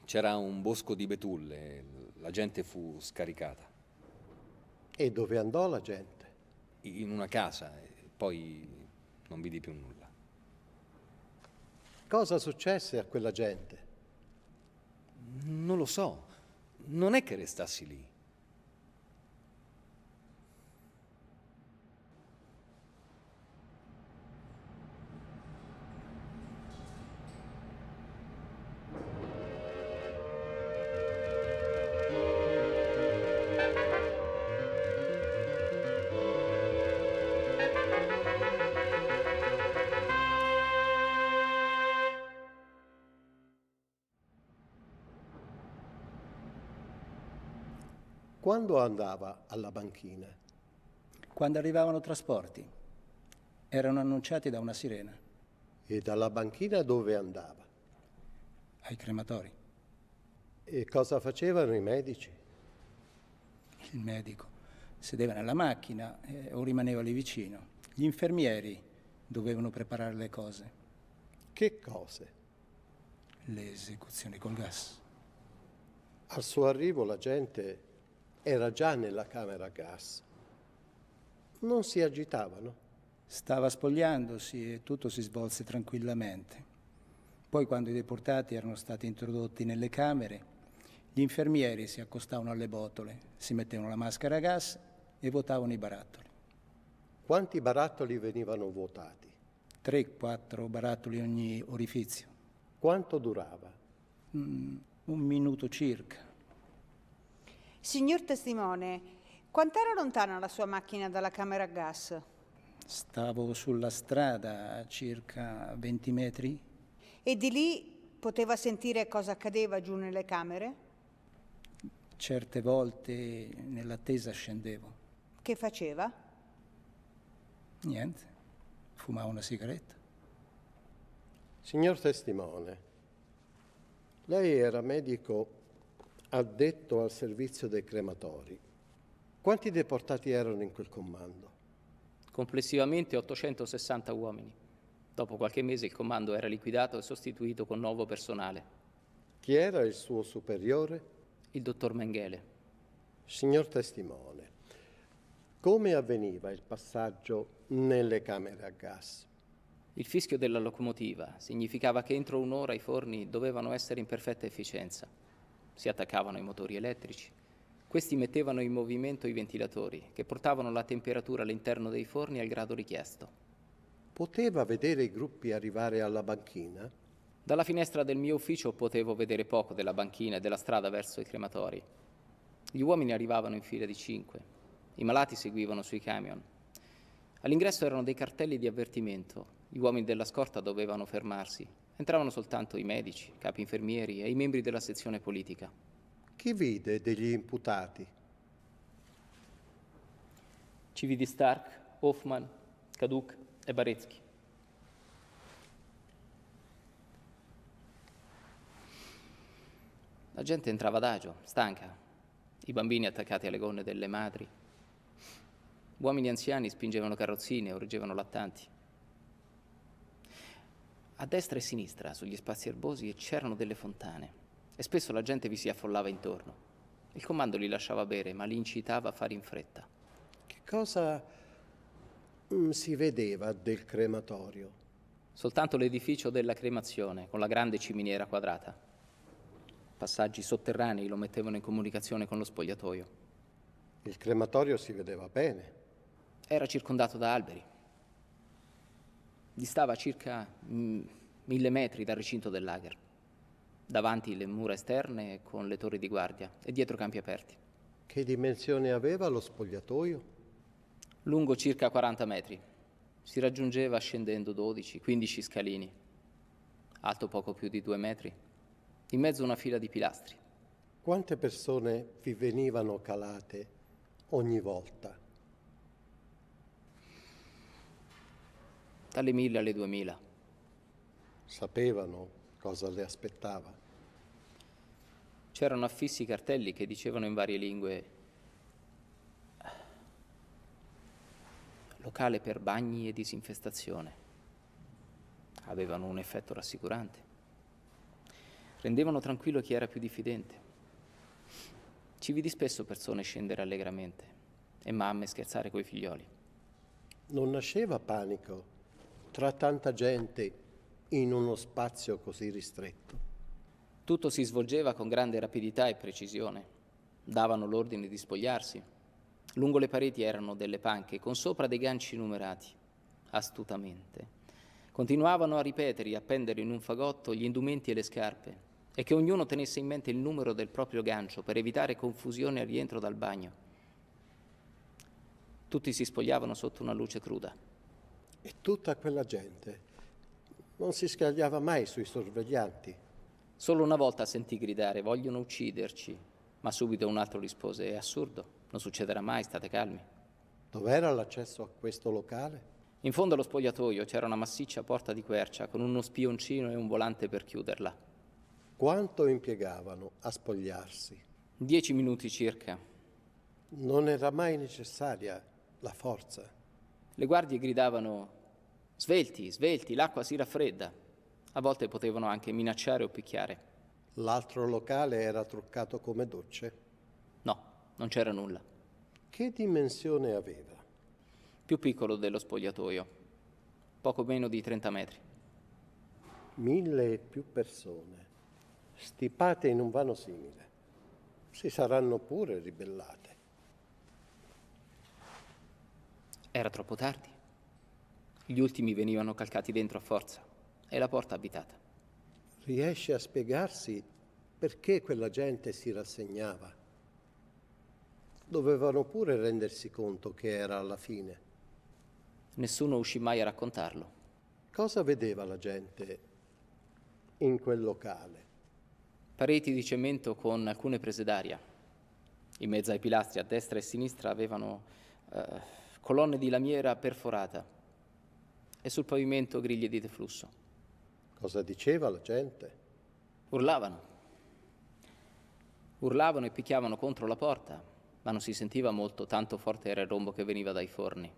C'era un bosco di betulle, la gente fu scaricata. E dove andò la gente? In una casa, poi non vidi più nulla. Cosa successe a quella gente? Non lo so. Non è che restassi lì. quando andava alla banchina? Quando arrivavano trasporti. Erano annunciati da una sirena. E dalla banchina dove andava? Ai crematori. E cosa facevano i medici? Il medico sedeva nella macchina eh, o rimaneva lì vicino. Gli infermieri dovevano preparare le cose. Che cose? Le esecuzioni col gas. Al suo arrivo la gente era già nella camera a gas. Non si agitavano. Stava spogliandosi e tutto si svolse tranquillamente. Poi quando i deportati erano stati introdotti nelle camere, gli infermieri si accostavano alle botole, si mettevano la maschera a gas e votavano i barattoli. Quanti barattoli venivano vuotati? Tre, quattro barattoli ogni orifizio. Quanto durava? Mm, un minuto circa. Signor testimone, quant'era lontana la sua macchina dalla camera a gas? Stavo sulla strada a circa 20 metri. E di lì poteva sentire cosa accadeva giù nelle camere? Certe volte nell'attesa scendevo. Che faceva? Niente, fumavo una sigaretta. Signor testimone, lei era medico addetto al servizio dei crematori. Quanti deportati erano in quel comando? Complessivamente 860 uomini. Dopo qualche mese il comando era liquidato e sostituito con nuovo personale. Chi era il suo superiore? Il dottor Mengele. Signor testimone, come avveniva il passaggio nelle camere a gas? Il fischio della locomotiva significava che entro un'ora i forni dovevano essere in perfetta efficienza si attaccavano ai motori elettrici. Questi mettevano in movimento i ventilatori, che portavano la temperatura all'interno dei forni al grado richiesto. Poteva vedere i gruppi arrivare alla banchina? Dalla finestra del mio ufficio potevo vedere poco della banchina e della strada verso i crematori. Gli uomini arrivavano in fila di cinque. I malati seguivano sui camion. All'ingresso erano dei cartelli di avvertimento. Gli uomini della scorta dovevano fermarsi. Entravano soltanto i medici, capi infermieri e i membri della sezione politica. Chi vide degli imputati? Ci vidi Stark, Hoffman, Kaduk e Barezchi. La gente entrava adagio, stanca, i bambini attaccati alle gonne delle madri. Uomini anziani spingevano carrozzine o reggevano lattanti. A destra e a sinistra, sugli spazi erbosi, c'erano delle fontane e spesso la gente vi si affollava intorno. Il comando li lasciava bere, ma li incitava a fare in fretta. Che cosa mm, si vedeva del crematorio? Soltanto l'edificio della cremazione, con la grande ciminiera quadrata. Passaggi sotterranei lo mettevano in comunicazione con lo spogliatoio. Il crematorio si vedeva bene. Era circondato da alberi, distava circa mm, mille metri dal recinto del lager, davanti le mura esterne con le torri di guardia e dietro campi aperti. Che dimensione aveva lo spogliatoio? Lungo circa 40 metri. Si raggiungeva scendendo 12-15 scalini, alto poco più di due metri, in mezzo a una fila di pilastri. Quante persone vi venivano calate ogni volta? dalle 1000 alle 2000. Sapevano cosa le aspettava? C'erano affissi cartelli che dicevano in varie lingue locale per bagni e disinfestazione. Avevano un effetto rassicurante. Rendevano tranquillo chi era più diffidente. Ci vidi spesso persone scendere allegramente e mamme scherzare coi figlioli. Non nasceva panico tra tanta gente in uno spazio così ristretto. Tutto si svolgeva con grande rapidità e precisione. Davano l'ordine di spogliarsi. Lungo le pareti erano delle panche con sopra dei ganci numerati, astutamente. Continuavano a ripetere e appendere in un fagotto gli indumenti e le scarpe e che ognuno tenesse in mente il numero del proprio gancio per evitare confusione al rientro dal bagno. Tutti si spogliavano sotto una luce cruda. E tutta quella gente non si scagliava mai sui sorveglianti. Solo una volta sentì gridare vogliono ucciderci, ma subito un altro rispose è assurdo, non succederà mai, state calmi. Dov'era l'accesso a questo locale? In fondo allo spogliatoio c'era una massiccia porta di quercia con uno spioncino e un volante per chiuderla. Quanto impiegavano a spogliarsi? Dieci minuti circa. Non era mai necessaria la forza. Le guardie gridavano Svelti, svelti, l'acqua si raffredda. A volte potevano anche minacciare o picchiare. L'altro locale era truccato come docce? No, non c'era nulla. Che dimensione aveva? Più piccolo dello spogliatoio, poco meno di 30 metri. Mille e più persone, stipate in un vano simile. Si saranno pure ribellate. Era troppo tardi. Gli ultimi venivano calcati dentro a forza e la porta abitata. Riesce a spiegarsi perché quella gente si rassegnava? Dovevano pure rendersi conto che era alla fine. Nessuno uscì mai a raccontarlo. Cosa vedeva la gente in quel locale? Pareti di cemento con alcune prese d'aria. In mezzo ai pilastri a destra e a sinistra avevano eh, colonne di lamiera perforata e sul pavimento griglie di deflusso. Cosa diceva la gente? Urlavano. Urlavano e picchiavano contro la porta, ma non si sentiva molto, tanto forte era il rombo che veniva dai forni.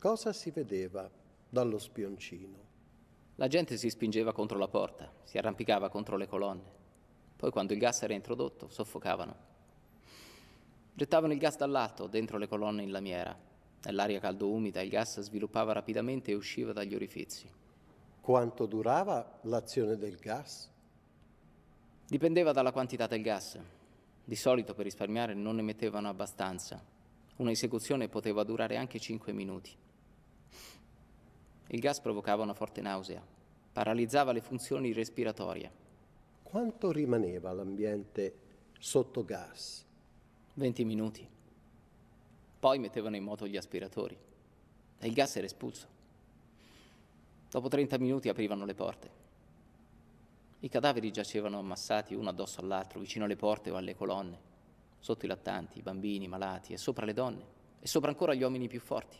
Cosa si vedeva dallo spioncino? La gente si spingeva contro la porta, si arrampicava contro le colonne. Poi quando il gas era introdotto, soffocavano. Gettavano il gas dall'alto dentro le colonne in lamiera Nell'aria caldo-umida, il gas sviluppava rapidamente e usciva dagli orifizi. Quanto durava l'azione del gas? Dipendeva dalla quantità del gas. Di solito per risparmiare non ne mettevano abbastanza. Un'esecuzione poteva durare anche 5 minuti. Il gas provocava una forte nausea, paralizzava le funzioni respiratorie. Quanto rimaneva l'ambiente sotto gas? 20 minuti. Poi mettevano in moto gli aspiratori e il gas era espulso. Dopo 30 minuti aprivano le porte. I cadaveri giacevano ammassati uno addosso all'altro, vicino alle porte o alle colonne, sotto i lattanti, i bambini, i malati e sopra le donne e sopra ancora gli uomini più forti.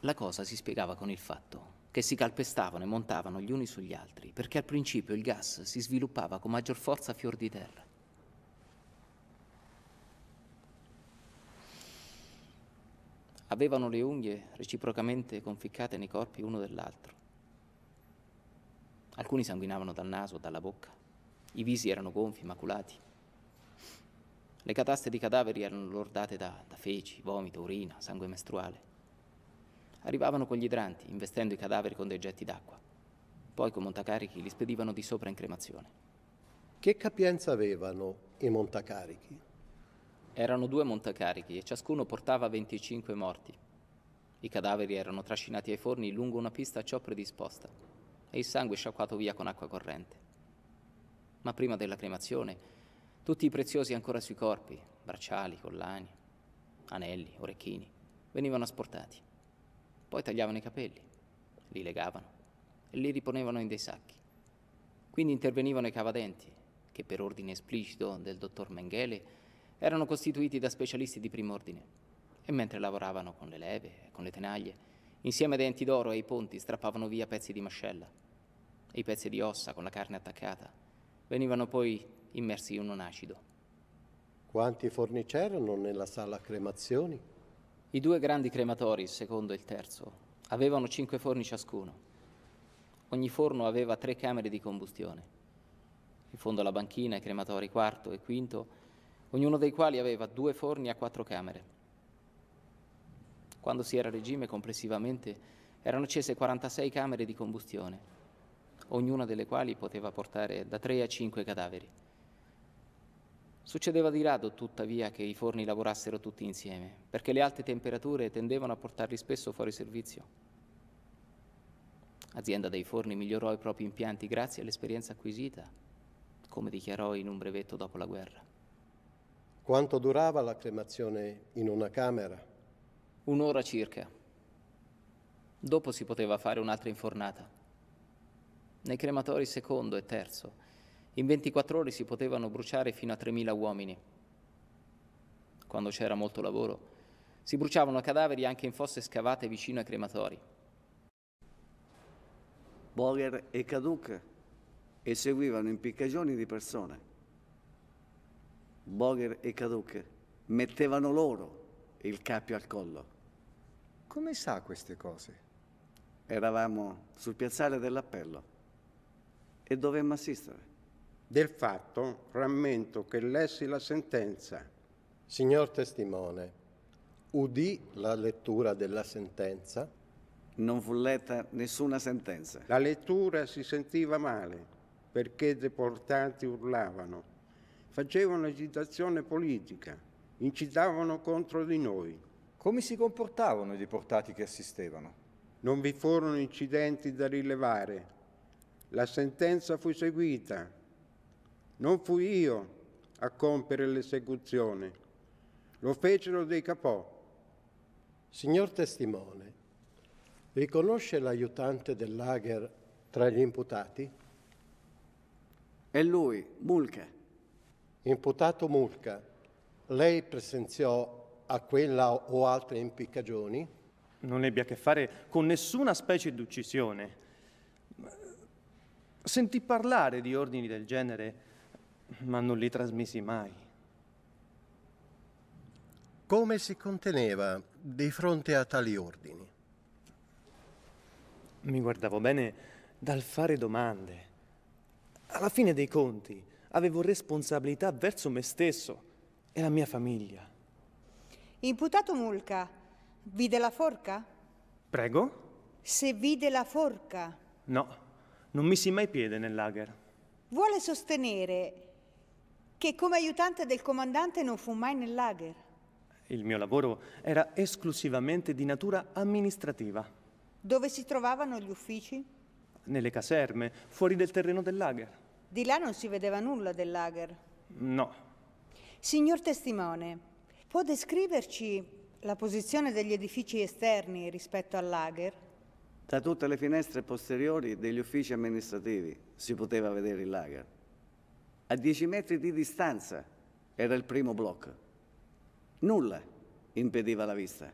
La cosa si spiegava con il fatto che si calpestavano e montavano gli uni sugli altri, perché al principio il gas si sviluppava con maggior forza a fior di terra. avevano le unghie reciprocamente conficcate nei corpi uno dell'altro. Alcuni sanguinavano dal naso, dalla bocca, i visi erano gonfi, maculati. Le cataste di cadaveri erano lordate da, da feci, vomito, urina, sangue mestruale. Arrivavano con gli idranti, investendo i cadaveri con dei getti d'acqua. Poi con montacarichi li spedivano di sopra in cremazione. Che capienza avevano i montacarichi? Erano due montacarichi e ciascuno portava 25 morti. I cadaveri erano trascinati ai forni lungo una pista a ciò predisposta e il sangue sciacquato via con acqua corrente. Ma prima della cremazione, tutti i preziosi ancora sui corpi, bracciali, collani, anelli, orecchini, venivano asportati. Poi tagliavano i capelli, li legavano e li riponevano in dei sacchi. Quindi intervenivano i cavadenti, che per ordine esplicito del dottor Mengele erano costituiti da specialisti di primo ordine e mentre lavoravano con le leve e con le tenaglie, insieme ai denti d'oro e ai ponti strappavano via pezzi di mascella e i pezzi di ossa con la carne attaccata venivano poi immersi in un acido. Quanti forni c'erano nella sala cremazioni? I due grandi crematori, il secondo e il terzo, avevano cinque forni ciascuno. Ogni forno aveva tre camere di combustione. In fondo alla banchina, i crematori quarto e quinto ognuno dei quali aveva due forni a quattro camere. Quando si era a regime complessivamente erano accese 46 camere di combustione, ognuna delle quali poteva portare da 3 a 5 cadaveri. Succedeva di rado, tuttavia, che i forni lavorassero tutti insieme, perché le alte temperature tendevano a portarli spesso fuori servizio. L'azienda dei forni migliorò i propri impianti grazie all'esperienza acquisita, come dichiarò in un brevetto dopo la guerra. Quanto durava la cremazione in una camera? Un'ora circa. Dopo si poteva fare un'altra infornata. Nei crematori secondo e terzo, in 24 ore si potevano bruciare fino a 3.000 uomini. Quando c'era molto lavoro, si bruciavano cadaveri anche in fosse scavate vicino ai crematori. Boger e Kaduk eseguivano impiccagioni di persone Boger e Caduc, mettevano loro il cappio al collo. Come sa queste cose? Eravamo sul piazzale dell'appello e dovemmo assistere. Del fatto rammento che lessi la sentenza. Signor testimone, udì la lettura della sentenza? Non fu letta nessuna sentenza. La lettura si sentiva male perché i deportati urlavano facevano agitazione politica, incitavano contro di noi. Come si comportavano i deportati che assistevano? Non vi furono incidenti da rilevare. La sentenza fu seguita. Non fui io a compiere l'esecuzione. Lo fecero dei capò. Signor testimone, riconosce l'aiutante del lager tra gli imputati? È lui, Mulke. Imputato Mulca, lei presenziò a quella o altre impiccagioni? Non ebbe a che fare con nessuna specie di uccisione. Sentì parlare di ordini del genere, ma non li trasmisi mai. Come si conteneva di fronte a tali ordini? Mi guardavo bene dal fare domande. Alla fine dei conti, avevo responsabilità verso me stesso e la mia famiglia. Imputato Mulca, vide la forca? Prego? Se vide la forca. No, non misi mai piede nell'ager. Vuole sostenere che come aiutante del comandante non fu mai nell'ager. Il mio lavoro era esclusivamente di natura amministrativa. Dove si trovavano gli uffici? Nelle caserme, fuori del terreno dell'ager. Di là non si vedeva nulla del lager. No. Signor testimone, può descriverci la posizione degli edifici esterni rispetto al lager? Da tutte le finestre posteriori degli uffici amministrativi si poteva vedere il lager. A 10 metri di distanza era il primo blocco. Nulla impediva la vista.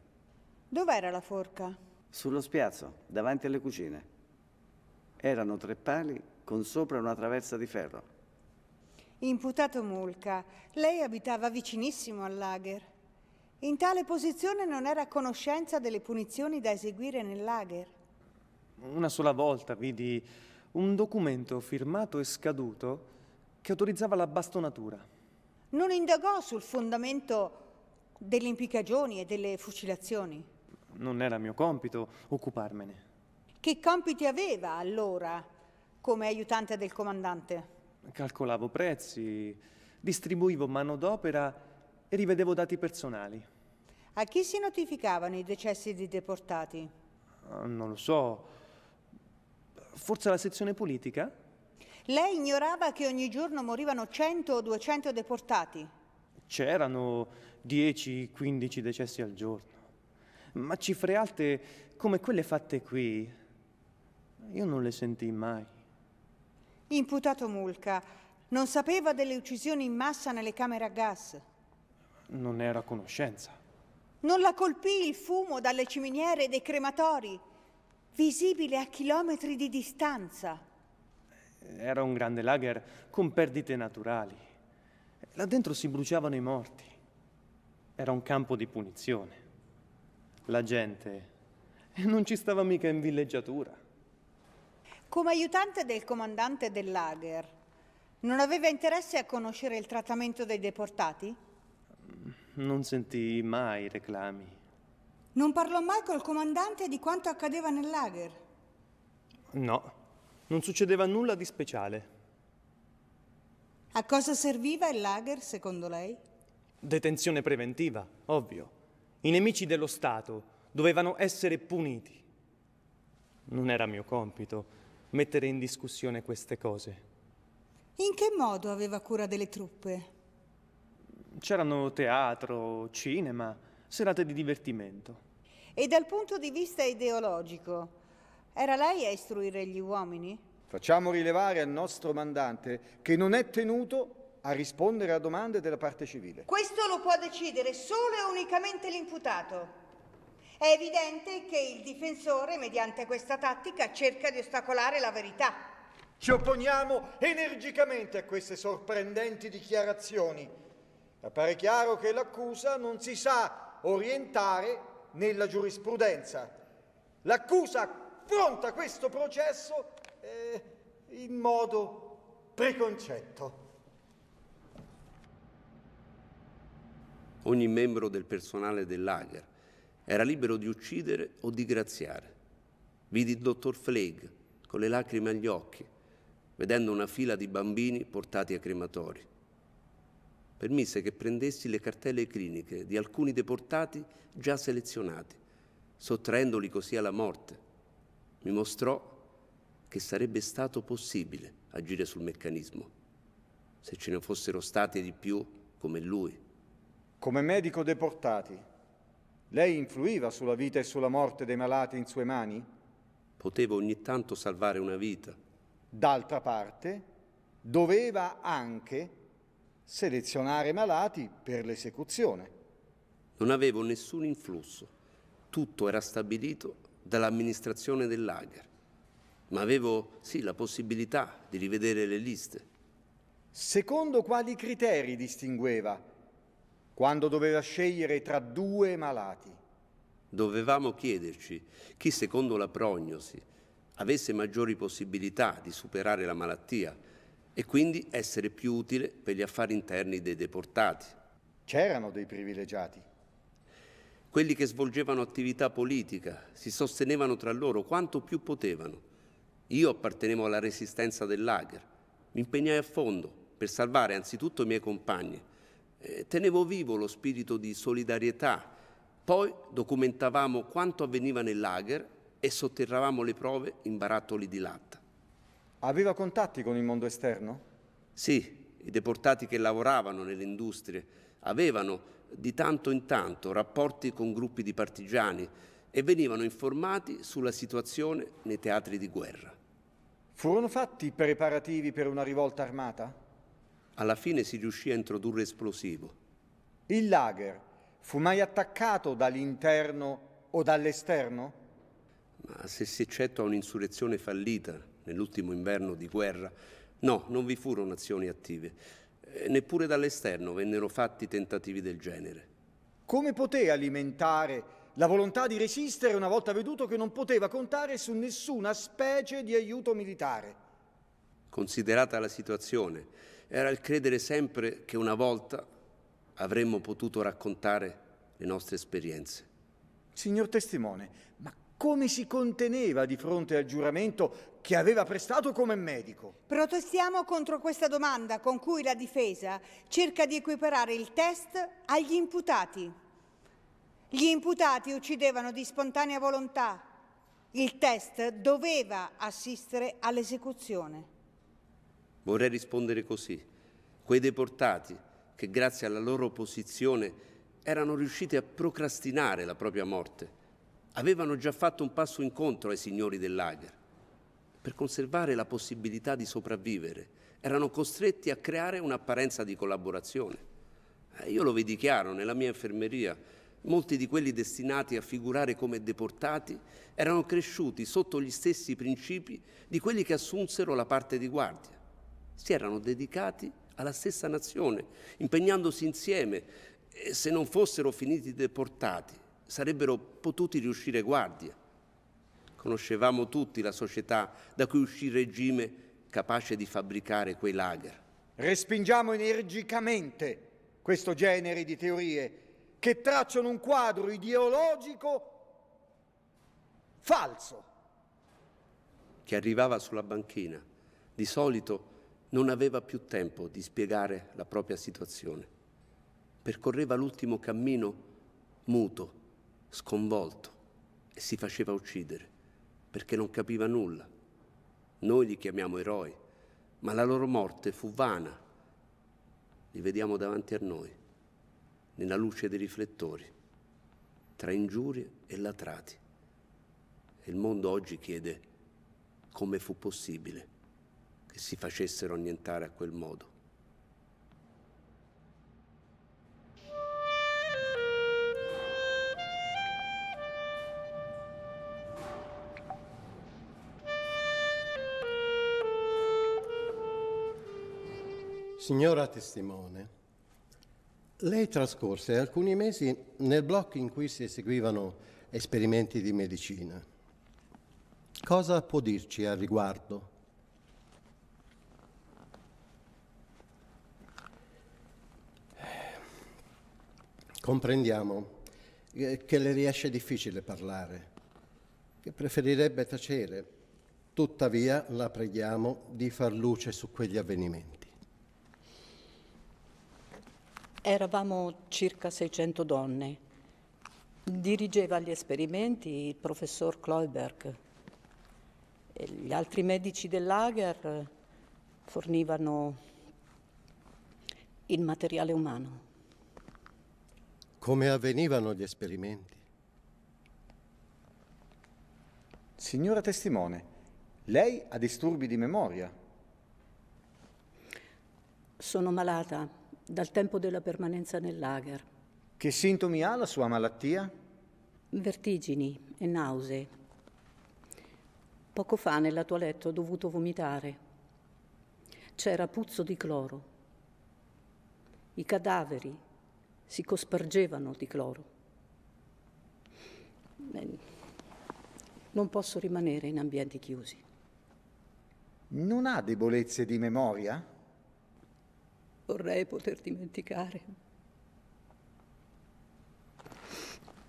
Dov'era la forca? Sullo spiazzo, davanti alle cucine. Erano tre pali con sopra una traversa di ferro. Imputato Mulca, lei abitava vicinissimo al lager. In tale posizione non era a conoscenza delle punizioni da eseguire nel lager. Una sola volta vidi un documento firmato e scaduto che autorizzava la bastonatura. Non indagò sul fondamento delle impiccagioni e delle fucilazioni. Non era mio compito occuparmene. Che compiti aveva allora come aiutante del comandante? Calcolavo prezzi, distribuivo manodopera e rivedevo dati personali. A chi si notificavano i decessi di deportati? Ah, non lo so. Forse la sezione politica? Lei ignorava che ogni giorno morivano 100 o 200 deportati? C'erano 10-15 decessi al giorno. Ma cifre alte come quelle fatte qui, io non le sentii mai. Imputato Mulca, non sapeva delle uccisioni in massa nelle camere a gas? Non era a conoscenza. Non la colpì il fumo dalle ciminiere e dei crematori, visibile a chilometri di distanza. Era un grande lager con perdite naturali. Là dentro si bruciavano i morti. Era un campo di punizione. La gente non ci stava mica in villeggiatura. Come aiutante del comandante del lager, non aveva interesse a conoscere il trattamento dei deportati? Non sentì mai reclami. Non parlò mai col comandante di quanto accadeva nel lager? No, non succedeva nulla di speciale. A cosa serviva il lager, secondo lei? Detenzione preventiva, ovvio. I nemici dello Stato dovevano essere puniti. Non era mio compito mettere in discussione queste cose. In che modo aveva cura delle truppe? C'erano teatro, cinema, serate di divertimento. E dal punto di vista ideologico, era lei a istruire gli uomini? Facciamo rilevare al nostro mandante che non è tenuto a rispondere a domande della parte civile. Questo lo può decidere solo e unicamente l'imputato. È evidente che il difensore, mediante questa tattica, cerca di ostacolare la verità. Ci opponiamo energicamente a queste sorprendenti dichiarazioni. Appare chiaro che l'accusa non si sa orientare nella giurisprudenza. L'accusa affronta questo processo eh, in modo preconcetto. Ogni membro del personale dell'Ager era libero di uccidere o di graziare. Vidi il dottor Flegg con le lacrime agli occhi, vedendo una fila di bambini portati a crematori. Permise che prendessi le cartelle cliniche di alcuni deportati già selezionati, sottraendoli così alla morte. Mi mostrò che sarebbe stato possibile agire sul meccanismo, se ce ne fossero stati di più come lui. Come medico deportati, lei influiva sulla vita e sulla morte dei malati in sue mani? Poteva ogni tanto salvare una vita. D'altra parte, doveva anche selezionare malati per l'esecuzione. Non avevo nessun influsso. Tutto era stabilito dall'amministrazione del lager. Ma avevo, sì, la possibilità di rivedere le liste. Secondo quali criteri distingueva quando doveva scegliere tra due malati. Dovevamo chiederci chi, secondo la prognosi, avesse maggiori possibilità di superare la malattia e quindi essere più utile per gli affari interni dei deportati. C'erano dei privilegiati. Quelli che svolgevano attività politica si sostenevano tra loro quanto più potevano. Io appartenevo alla resistenza del lager. Mi impegnai a fondo per salvare anzitutto i miei compagni, eh, tenevo vivo lo spirito di solidarietà. Poi documentavamo quanto avveniva nel lager e sotterravamo le prove in barattoli di latta. Aveva contatti con il mondo esterno? Sì, i deportati che lavoravano nelle industrie avevano di tanto in tanto rapporti con gruppi di partigiani e venivano informati sulla situazione nei teatri di guerra. Furono fatti preparativi per una rivolta armata? Alla fine si riuscì a introdurre esplosivo. Il lager fu mai attaccato dall'interno o dall'esterno? Ma se si eccetta un'insurrezione fallita nell'ultimo inverno di guerra, no, non vi furono azioni attive. Eh, neppure dall'esterno vennero fatti tentativi del genere. Come poté alimentare la volontà di resistere una volta veduto che non poteva contare su nessuna specie di aiuto militare? Considerata la situazione, era il credere sempre che una volta avremmo potuto raccontare le nostre esperienze. Signor testimone, ma come si conteneva di fronte al giuramento che aveva prestato come medico. Protestiamo contro questa domanda con cui la difesa cerca di equiparare il test agli imputati. Gli imputati uccidevano di spontanea volontà. Il test doveva assistere all'esecuzione. Vorrei rispondere così. Quei deportati che grazie alla loro posizione erano riusciti a procrastinare la propria morte, avevano già fatto un passo incontro ai signori del lager. Per conservare la possibilità di sopravvivere, erano costretti a creare un'apparenza di collaborazione. Eh, io lo vedi chiaro nella mia infermeria. Molti di quelli destinati a figurare come deportati erano cresciuti sotto gli stessi principi di quelli che assunsero la parte di guardia si erano dedicati alla stessa nazione, impegnandosi insieme e se non fossero finiti deportati sarebbero potuti riuscire guardie. Conoscevamo tutti la società da cui uscì il regime capace di fabbricare quei lager. Respingiamo energicamente questo genere di teorie che tracciano un quadro ideologico falso. Che arrivava sulla banchina, di solito non aveva più tempo di spiegare la propria situazione. Percorreva l'ultimo cammino muto, sconvolto e si faceva uccidere perché non capiva nulla. Noi li chiamiamo eroi, ma la loro morte fu vana. Li vediamo davanti a noi, nella luce dei riflettori, tra ingiurie e latrati. E il mondo oggi chiede come fu possibile che si facessero annientare a quel modo. Signora testimone, lei trascorse alcuni mesi nel blocco in cui si eseguivano esperimenti di medicina. Cosa può dirci al riguardo? Comprendiamo eh, che le riesce difficile parlare, che preferirebbe tacere, tuttavia la preghiamo di far luce su quegli avvenimenti. Eravamo circa 600 donne. Dirigeva gli esperimenti il professor Kloiberg. Gli altri medici del lager fornivano il materiale umano. Come avvenivano gli esperimenti? Signora testimone, lei ha disturbi di memoria. Sono malata dal tempo della permanenza nel lager. Che sintomi ha la sua malattia? Vertigini e nausee. Poco fa nella toilette ho dovuto vomitare. C'era puzzo di cloro. I cadaveri, si cospargevano di cloro. Non posso rimanere in ambienti chiusi. Non ha debolezze di memoria? Vorrei poter dimenticare.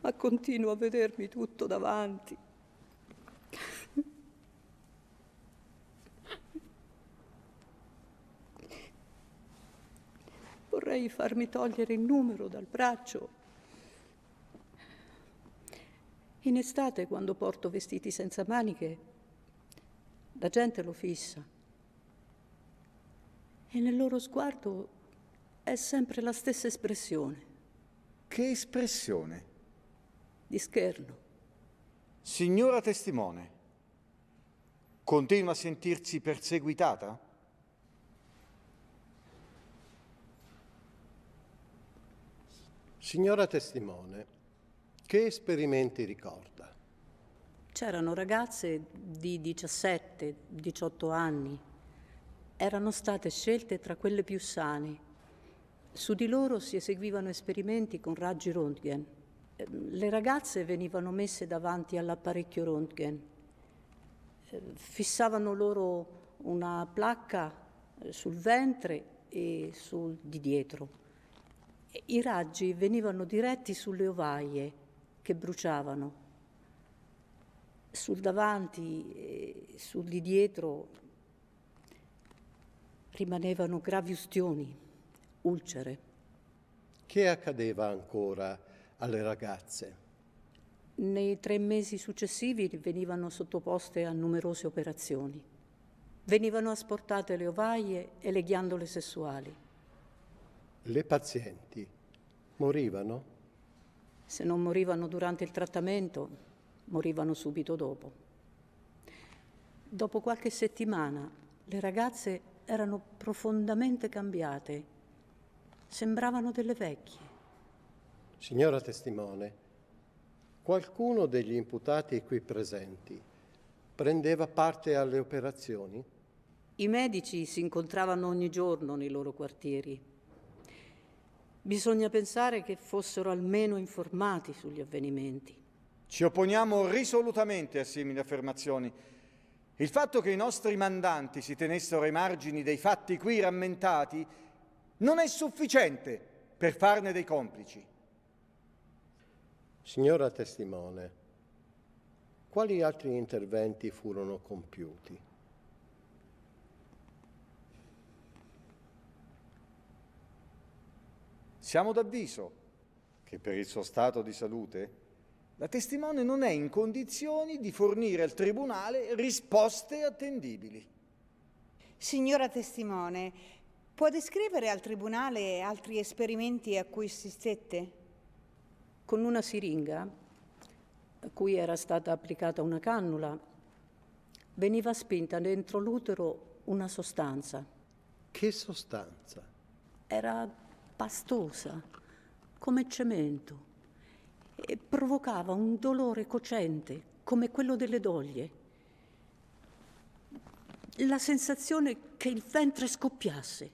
Ma continuo a vedermi tutto davanti. vorrei farmi togliere il numero dal braccio. In estate, quando porto vestiti senza maniche, la gente lo fissa. E nel loro sguardo è sempre la stessa espressione. Che espressione? Di scherno. Signora testimone, continua a sentirsi perseguitata? Signora testimone, che esperimenti ricorda? C'erano ragazze di 17-18 anni, erano state scelte tra quelle più sane. Su di loro si eseguivano esperimenti con raggi Röntgen. Eh, le ragazze venivano messe davanti all'apparecchio Röntgen, eh, fissavano loro una placca eh, sul ventre e sul di dietro i raggi venivano diretti sulle ovaie che bruciavano, sul davanti e sul di dietro rimanevano gravi ustioni, ulcere. Che accadeva ancora alle ragazze? Nei tre mesi successivi venivano sottoposte a numerose operazioni. Venivano asportate le ovaie e le ghiandole sessuali le pazienti morivano? Se non morivano durante il trattamento, morivano subito dopo. Dopo qualche settimana le ragazze erano profondamente cambiate, sembravano delle vecchie. Signora testimone, qualcuno degli imputati qui presenti prendeva parte alle operazioni? I medici si incontravano ogni giorno nei loro quartieri Bisogna pensare che fossero almeno informati sugli avvenimenti. Ci opponiamo risolutamente a simili affermazioni. Il fatto che i nostri mandanti si tenessero ai margini dei fatti qui rammentati non è sufficiente per farne dei complici. Signora testimone, quali altri interventi furono compiuti? Siamo d'avviso che per il suo stato di salute la testimone non è in condizioni di fornire al Tribunale risposte attendibili. Signora testimone, può descrivere al Tribunale altri esperimenti a cui assistette? Con una siringa a cui era stata applicata una cannula veniva spinta dentro l'utero una sostanza. Che sostanza? Era pastosa, come cemento, e provocava un dolore cocente, come quello delle doglie. La sensazione che il ventre scoppiasse.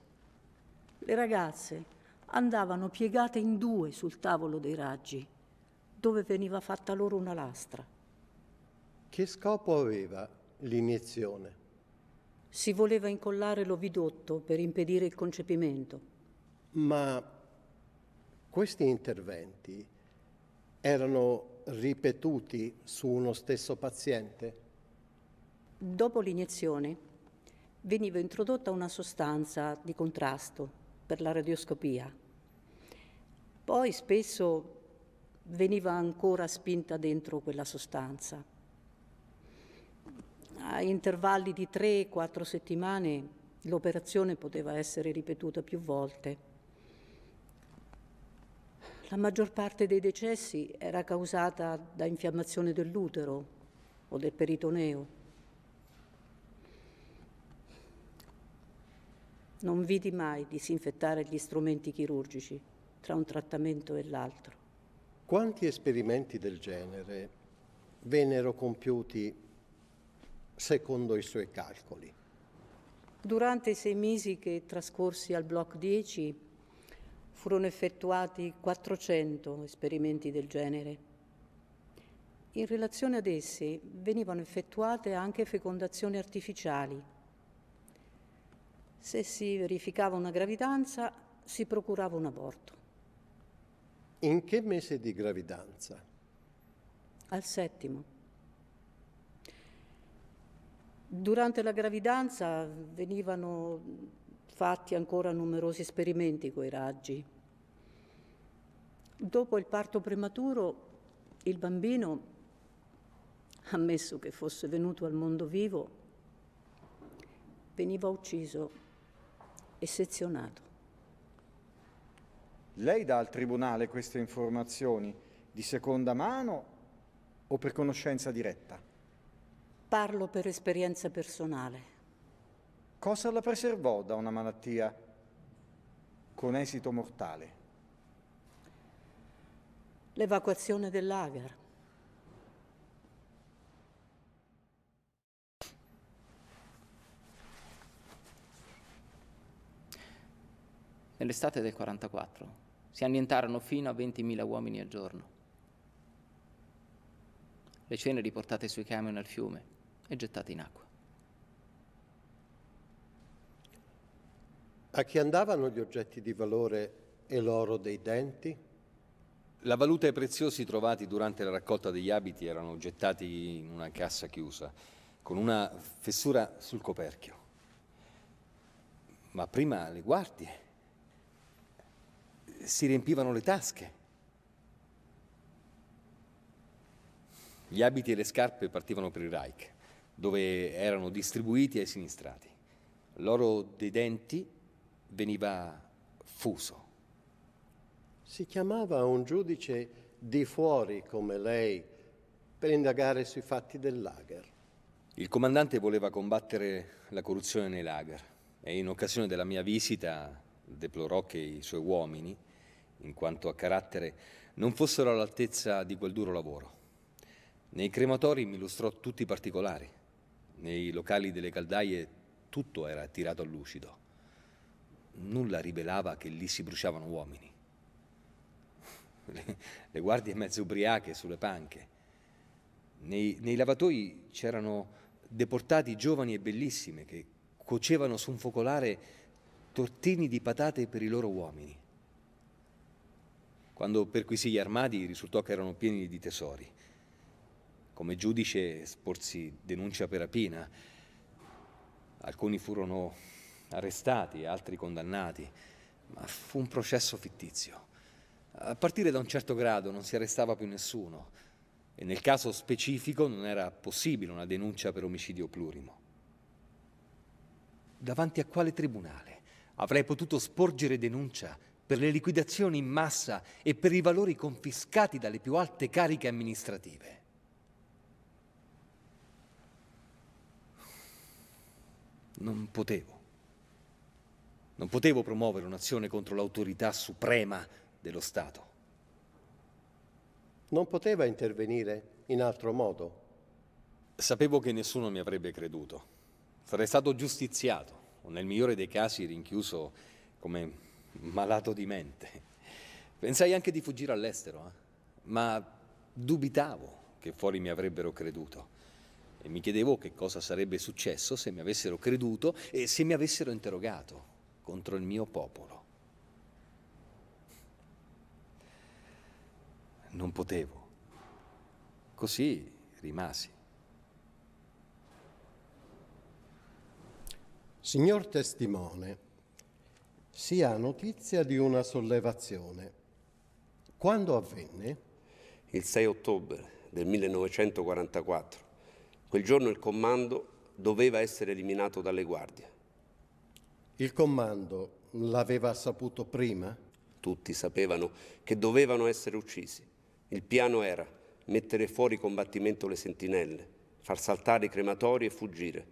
Le ragazze andavano piegate in due sul tavolo dei raggi, dove veniva fatta loro una lastra. Che scopo aveva l'iniezione? Si voleva incollare l'ovidotto per impedire il concepimento ma questi interventi erano ripetuti su uno stesso paziente? Dopo l'iniezione veniva introdotta una sostanza di contrasto per la radioscopia. Poi spesso veniva ancora spinta dentro quella sostanza. A intervalli di 3-4 settimane l'operazione poteva essere ripetuta più volte. La maggior parte dei decessi era causata da infiammazione dell'utero o del peritoneo. Non vidi mai disinfettare gli strumenti chirurgici tra un trattamento e l'altro. Quanti esperimenti del genere vennero compiuti secondo i suoi calcoli? Durante i sei mesi che trascorsi al Block 10 furono effettuati 400 esperimenti del genere. In relazione ad essi venivano effettuate anche fecondazioni artificiali. Se si verificava una gravidanza si procurava un aborto. In che mese di gravidanza? Al settimo. Durante la gravidanza venivano fatti ancora numerosi esperimenti coi raggi. Dopo il parto prematuro, il bambino, ammesso che fosse venuto al mondo vivo, veniva ucciso e sezionato. Lei dà al tribunale queste informazioni di seconda mano o per conoscenza diretta? Parlo per esperienza personale cosa la preservò da una malattia con esito mortale? L'evacuazione dell'Agar. Nell'estate del 44 si annientarono fino a 20.000 uomini al giorno. Le ceneri portate sui camion al fiume e gettate in acqua. A chi andavano gli oggetti di valore e l'oro dei denti? La valuta e i preziosi trovati durante la raccolta degli abiti erano gettati in una cassa chiusa, con una fessura sul coperchio. Ma prima le guardie si riempivano le tasche. Gli abiti e le scarpe partivano per il Reich, dove erano distribuiti ai sinistrati. L'oro dei denti veniva fuso. Si chiamava un giudice di fuori come lei per indagare sui fatti del lager. Il comandante voleva combattere la corruzione nei lager e in occasione della mia visita deplorò che i suoi uomini, in quanto a carattere, non fossero all'altezza di quel duro lavoro. Nei crematori mi illustrò tutti i particolari, nei locali delle caldaie tutto era tirato a lucido nulla rivelava che lì si bruciavano uomini. Le, guardie mezzo ubriache sulle panche. Nei, nei lavatoi c'erano deportati giovani e bellissime che cuocevano su un focolare tortini di patate per i loro uomini. Quando perquisì gli armadi risultò che erano pieni di tesori. Come giudice sporsi denuncia per rapina. Alcuni furono arrestati, altri condannati, ma fu un processo fittizio. A partire da un certo grado non si arrestava più nessuno e nel caso specifico non era possibile una denuncia per omicidio plurimo. Davanti a quale tribunale avrei potuto sporgere denuncia per le liquidazioni in massa e per i valori confiscati dalle più alte cariche amministrative? Non potevo. Non potevo promuovere un'azione contro l'autorità suprema dello Stato. Non poteva intervenire in altro modo. Sapevo che nessuno mi avrebbe creduto. Sarei stato giustiziato o nel migliore dei casi rinchiuso come malato di mente. Pensai anche di fuggire all'estero, eh? ma dubitavo che fuori mi avrebbero creduto e mi chiedevo che cosa sarebbe successo se mi avessero creduto e se mi avessero interrogato contro il mio popolo. Non potevo. Così rimasi. Signor testimone, si ha notizia di una sollevazione. Quando avvenne? Il 6 ottobre del 1944. Quel giorno il comando doveva essere eliminato dalle guardie. Il comando l'aveva saputo prima? Tutti sapevano che dovevano essere uccisi. Il piano era mettere fuori combattimento le sentinelle, far saltare i crematori e fuggire.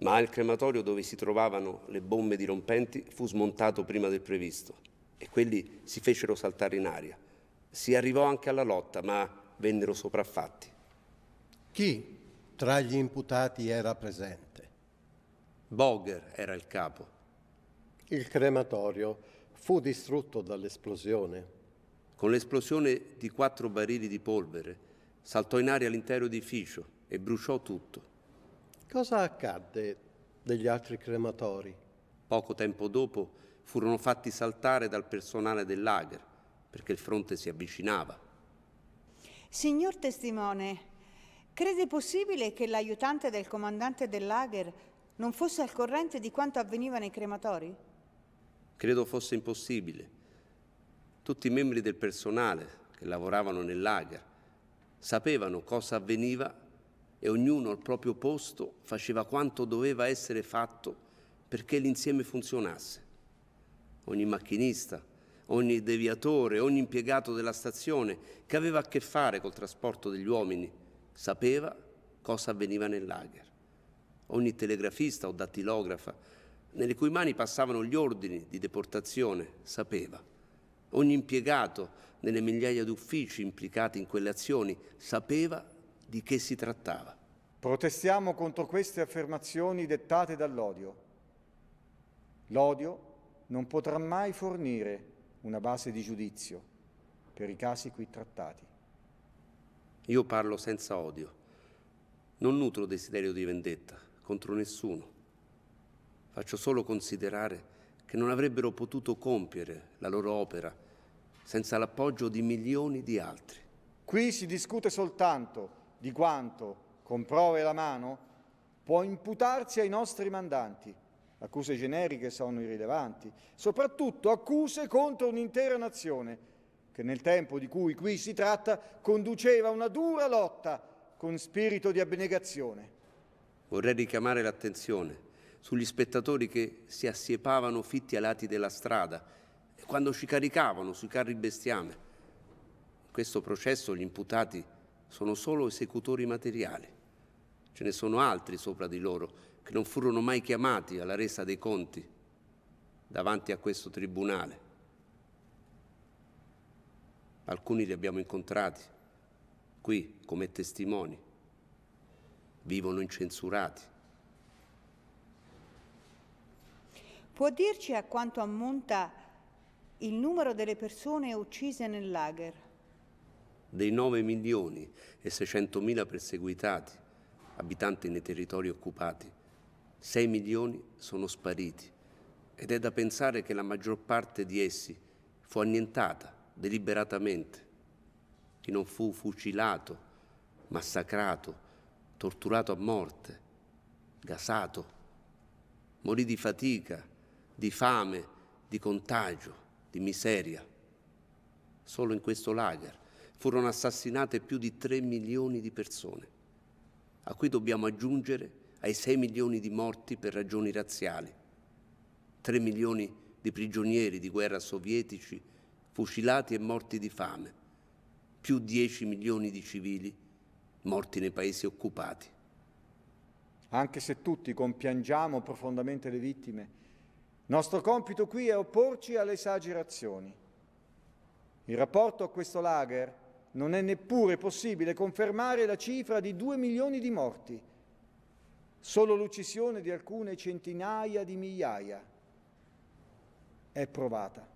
Ma il crematorio dove si trovavano le bombe dirompenti fu smontato prima del previsto e quelli si fecero saltare in aria. Si arrivò anche alla lotta, ma vennero sopraffatti. Chi tra gli imputati era presente? Boger era il capo il crematorio fu distrutto dall'esplosione. Con l'esplosione di quattro barili di polvere saltò in aria l'intero edificio e bruciò tutto. Cosa accadde degli altri crematori? Poco tempo dopo furono fatti saltare dal personale del lager perché il fronte si avvicinava. Signor testimone, crede possibile che l'aiutante del comandante del lager non fosse al corrente di quanto avveniva nei crematori? Credo fosse impossibile. Tutti i membri del personale che lavoravano nell'agar sapevano cosa avveniva e ognuno al proprio posto faceva quanto doveva essere fatto perché l'insieme funzionasse. Ogni macchinista, ogni deviatore, ogni impiegato della stazione che aveva a che fare col trasporto degli uomini sapeva cosa avveniva nell'agar. Ogni telegrafista o dattilografa nelle cui mani passavano gli ordini di deportazione, sapeva. Ogni impiegato nelle migliaia di uffici implicati in quelle azioni sapeva di che si trattava. Protestiamo contro queste affermazioni dettate dall'odio. L'odio non potrà mai fornire una base di giudizio per i casi qui trattati. Io parlo senza odio. Non nutro desiderio di vendetta contro nessuno faccio solo considerare che non avrebbero potuto compiere la loro opera senza l'appoggio di milioni di altri. Qui si discute soltanto di quanto, con prove alla mano, può imputarsi ai nostri mandanti. Accuse generiche sono irrilevanti, soprattutto accuse contro un'intera nazione che nel tempo di cui qui si tratta conduceva una dura lotta con spirito di abnegazione. Vorrei richiamare l'attenzione sugli spettatori che si assiepavano fitti ai lati della strada e quando ci caricavano sui carri bestiame. In questo processo gli imputati sono solo esecutori materiali. Ce ne sono altri sopra di loro che non furono mai chiamati alla resa dei conti davanti a questo tribunale. Alcuni li abbiamo incontrati qui come testimoni, vivono incensurati Può dirci a quanto ammonta il numero delle persone uccise nel lager? Dei 9 milioni e 600 mila perseguitati, abitanti nei territori occupati, 6 milioni sono spariti ed è da pensare che la maggior parte di essi fu annientata deliberatamente. Chi non fu fucilato, massacrato, torturato a morte, gasato, morì di fatica di fame, di contagio, di miseria. Solo in questo lager furono assassinate più di 3 milioni di persone, a cui dobbiamo aggiungere ai 6 milioni di morti per ragioni razziali, 3 milioni di prigionieri di guerra sovietici fucilati e morti di fame, più 10 milioni di civili morti nei paesi occupati. Anche se tutti compiangiamo profondamente le vittime, nostro compito qui è opporci alle esagerazioni. In rapporto a questo lager non è neppure possibile confermare la cifra di due milioni di morti, solo l'uccisione di alcune centinaia di migliaia è provata.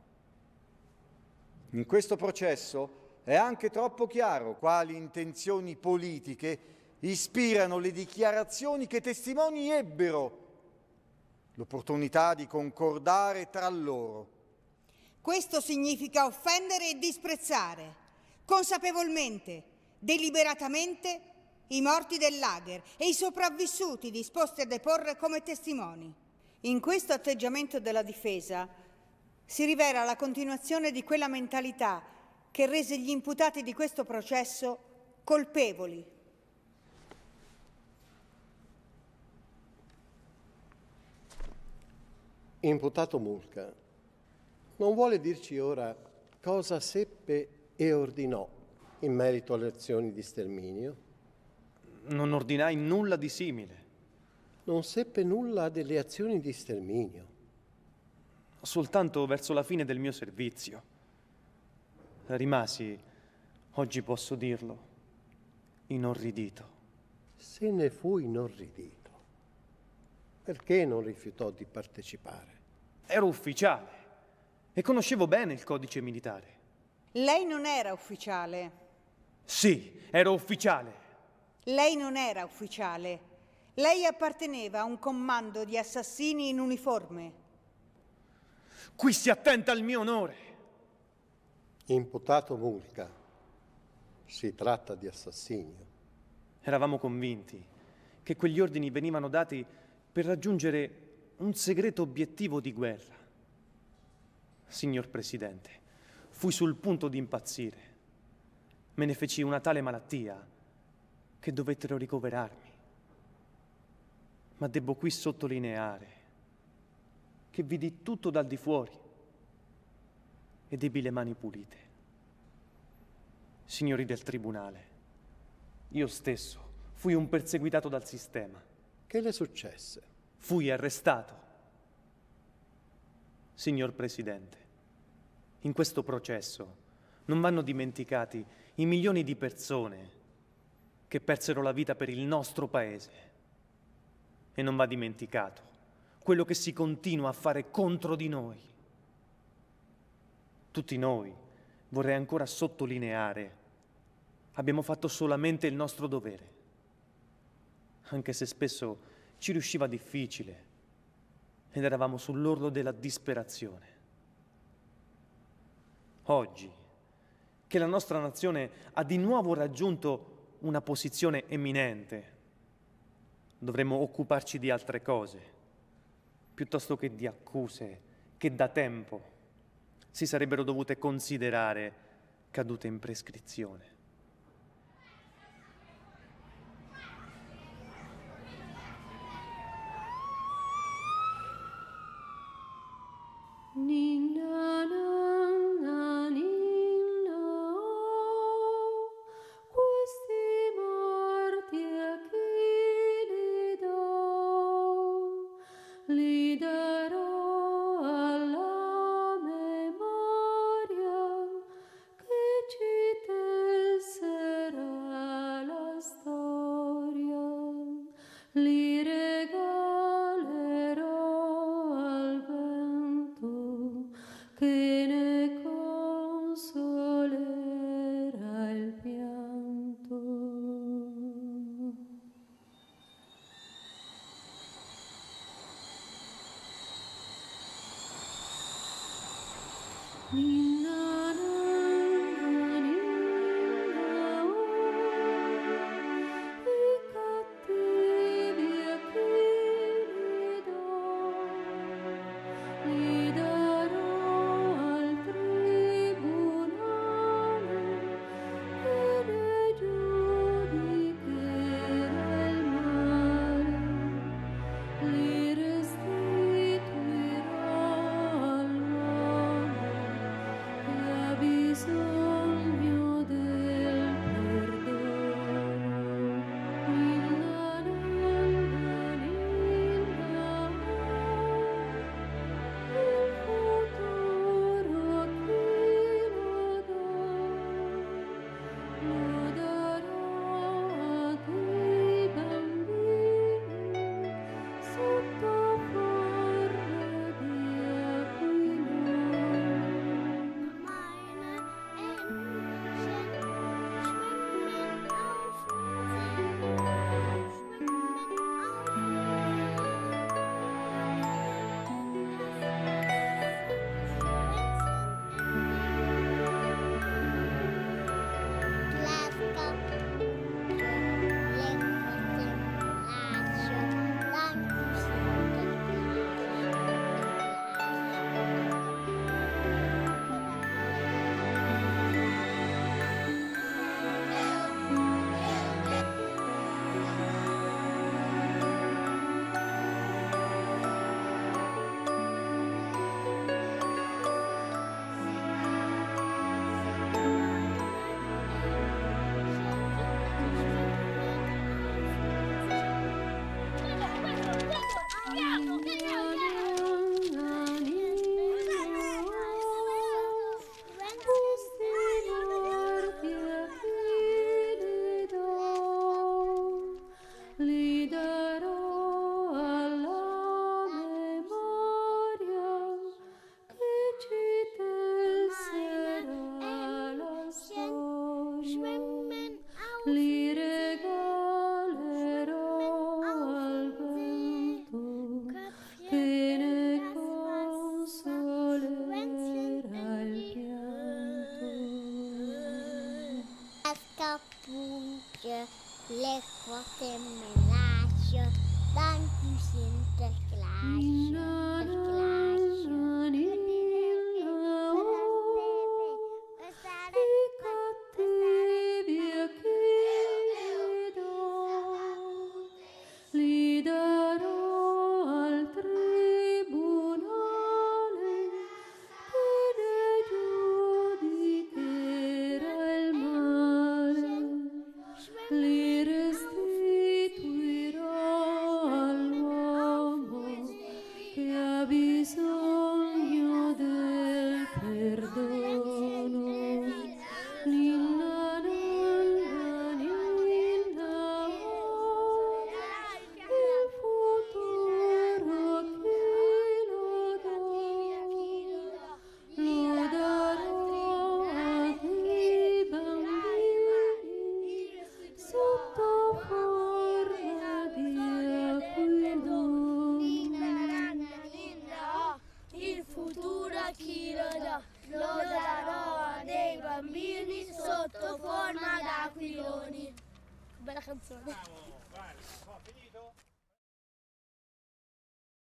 In questo processo è anche troppo chiaro quali intenzioni politiche ispirano le dichiarazioni che testimoni ebbero l'opportunità di concordare tra loro. Questo significa offendere e disprezzare, consapevolmente, deliberatamente, i morti del lager e i sopravvissuti disposti a deporre come testimoni. In questo atteggiamento della difesa si rivela la continuazione di quella mentalità che rese gli imputati di questo processo colpevoli Imputato Mulca, non vuole dirci ora cosa seppe e ordinò in merito alle azioni di sterminio? Non ordinai nulla di simile. Non seppe nulla delle azioni di sterminio. Soltanto verso la fine del mio servizio. Rimasi, oggi posso dirlo, inorridito. Se ne fu inorridito. Perché non rifiutò di partecipare? Ero ufficiale e conoscevo bene il codice militare. Lei non era ufficiale. Sì, ero ufficiale. Lei non era ufficiale. Lei apparteneva a un comando di assassini in uniforme. Qui si attenta al mio onore. Imputato Mulca, si tratta di assassinio. Eravamo convinti che quegli ordini venivano dati per raggiungere un segreto obiettivo di guerra. Signor Presidente, fui sul punto di impazzire. Me ne feci una tale malattia che dovettero ricoverarmi. Ma debbo qui sottolineare che vidi tutto dal di fuori ed ebbi le mani pulite. Signori del Tribunale, io stesso fui un perseguitato dal sistema che le successe? Fui arrestato. Signor Presidente, in questo processo non vanno dimenticati i milioni di persone che persero la vita per il nostro Paese. E non va dimenticato quello che si continua a fare contro di noi. Tutti noi, vorrei ancora sottolineare, abbiamo fatto solamente il nostro dovere anche se spesso ci riusciva difficile ed eravamo sull'orlo della disperazione. Oggi, che la nostra nazione ha di nuovo raggiunto una posizione eminente, dovremmo occuparci di altre cose, piuttosto che di accuse che da tempo si sarebbero dovute considerare cadute in prescrizione. Ninana.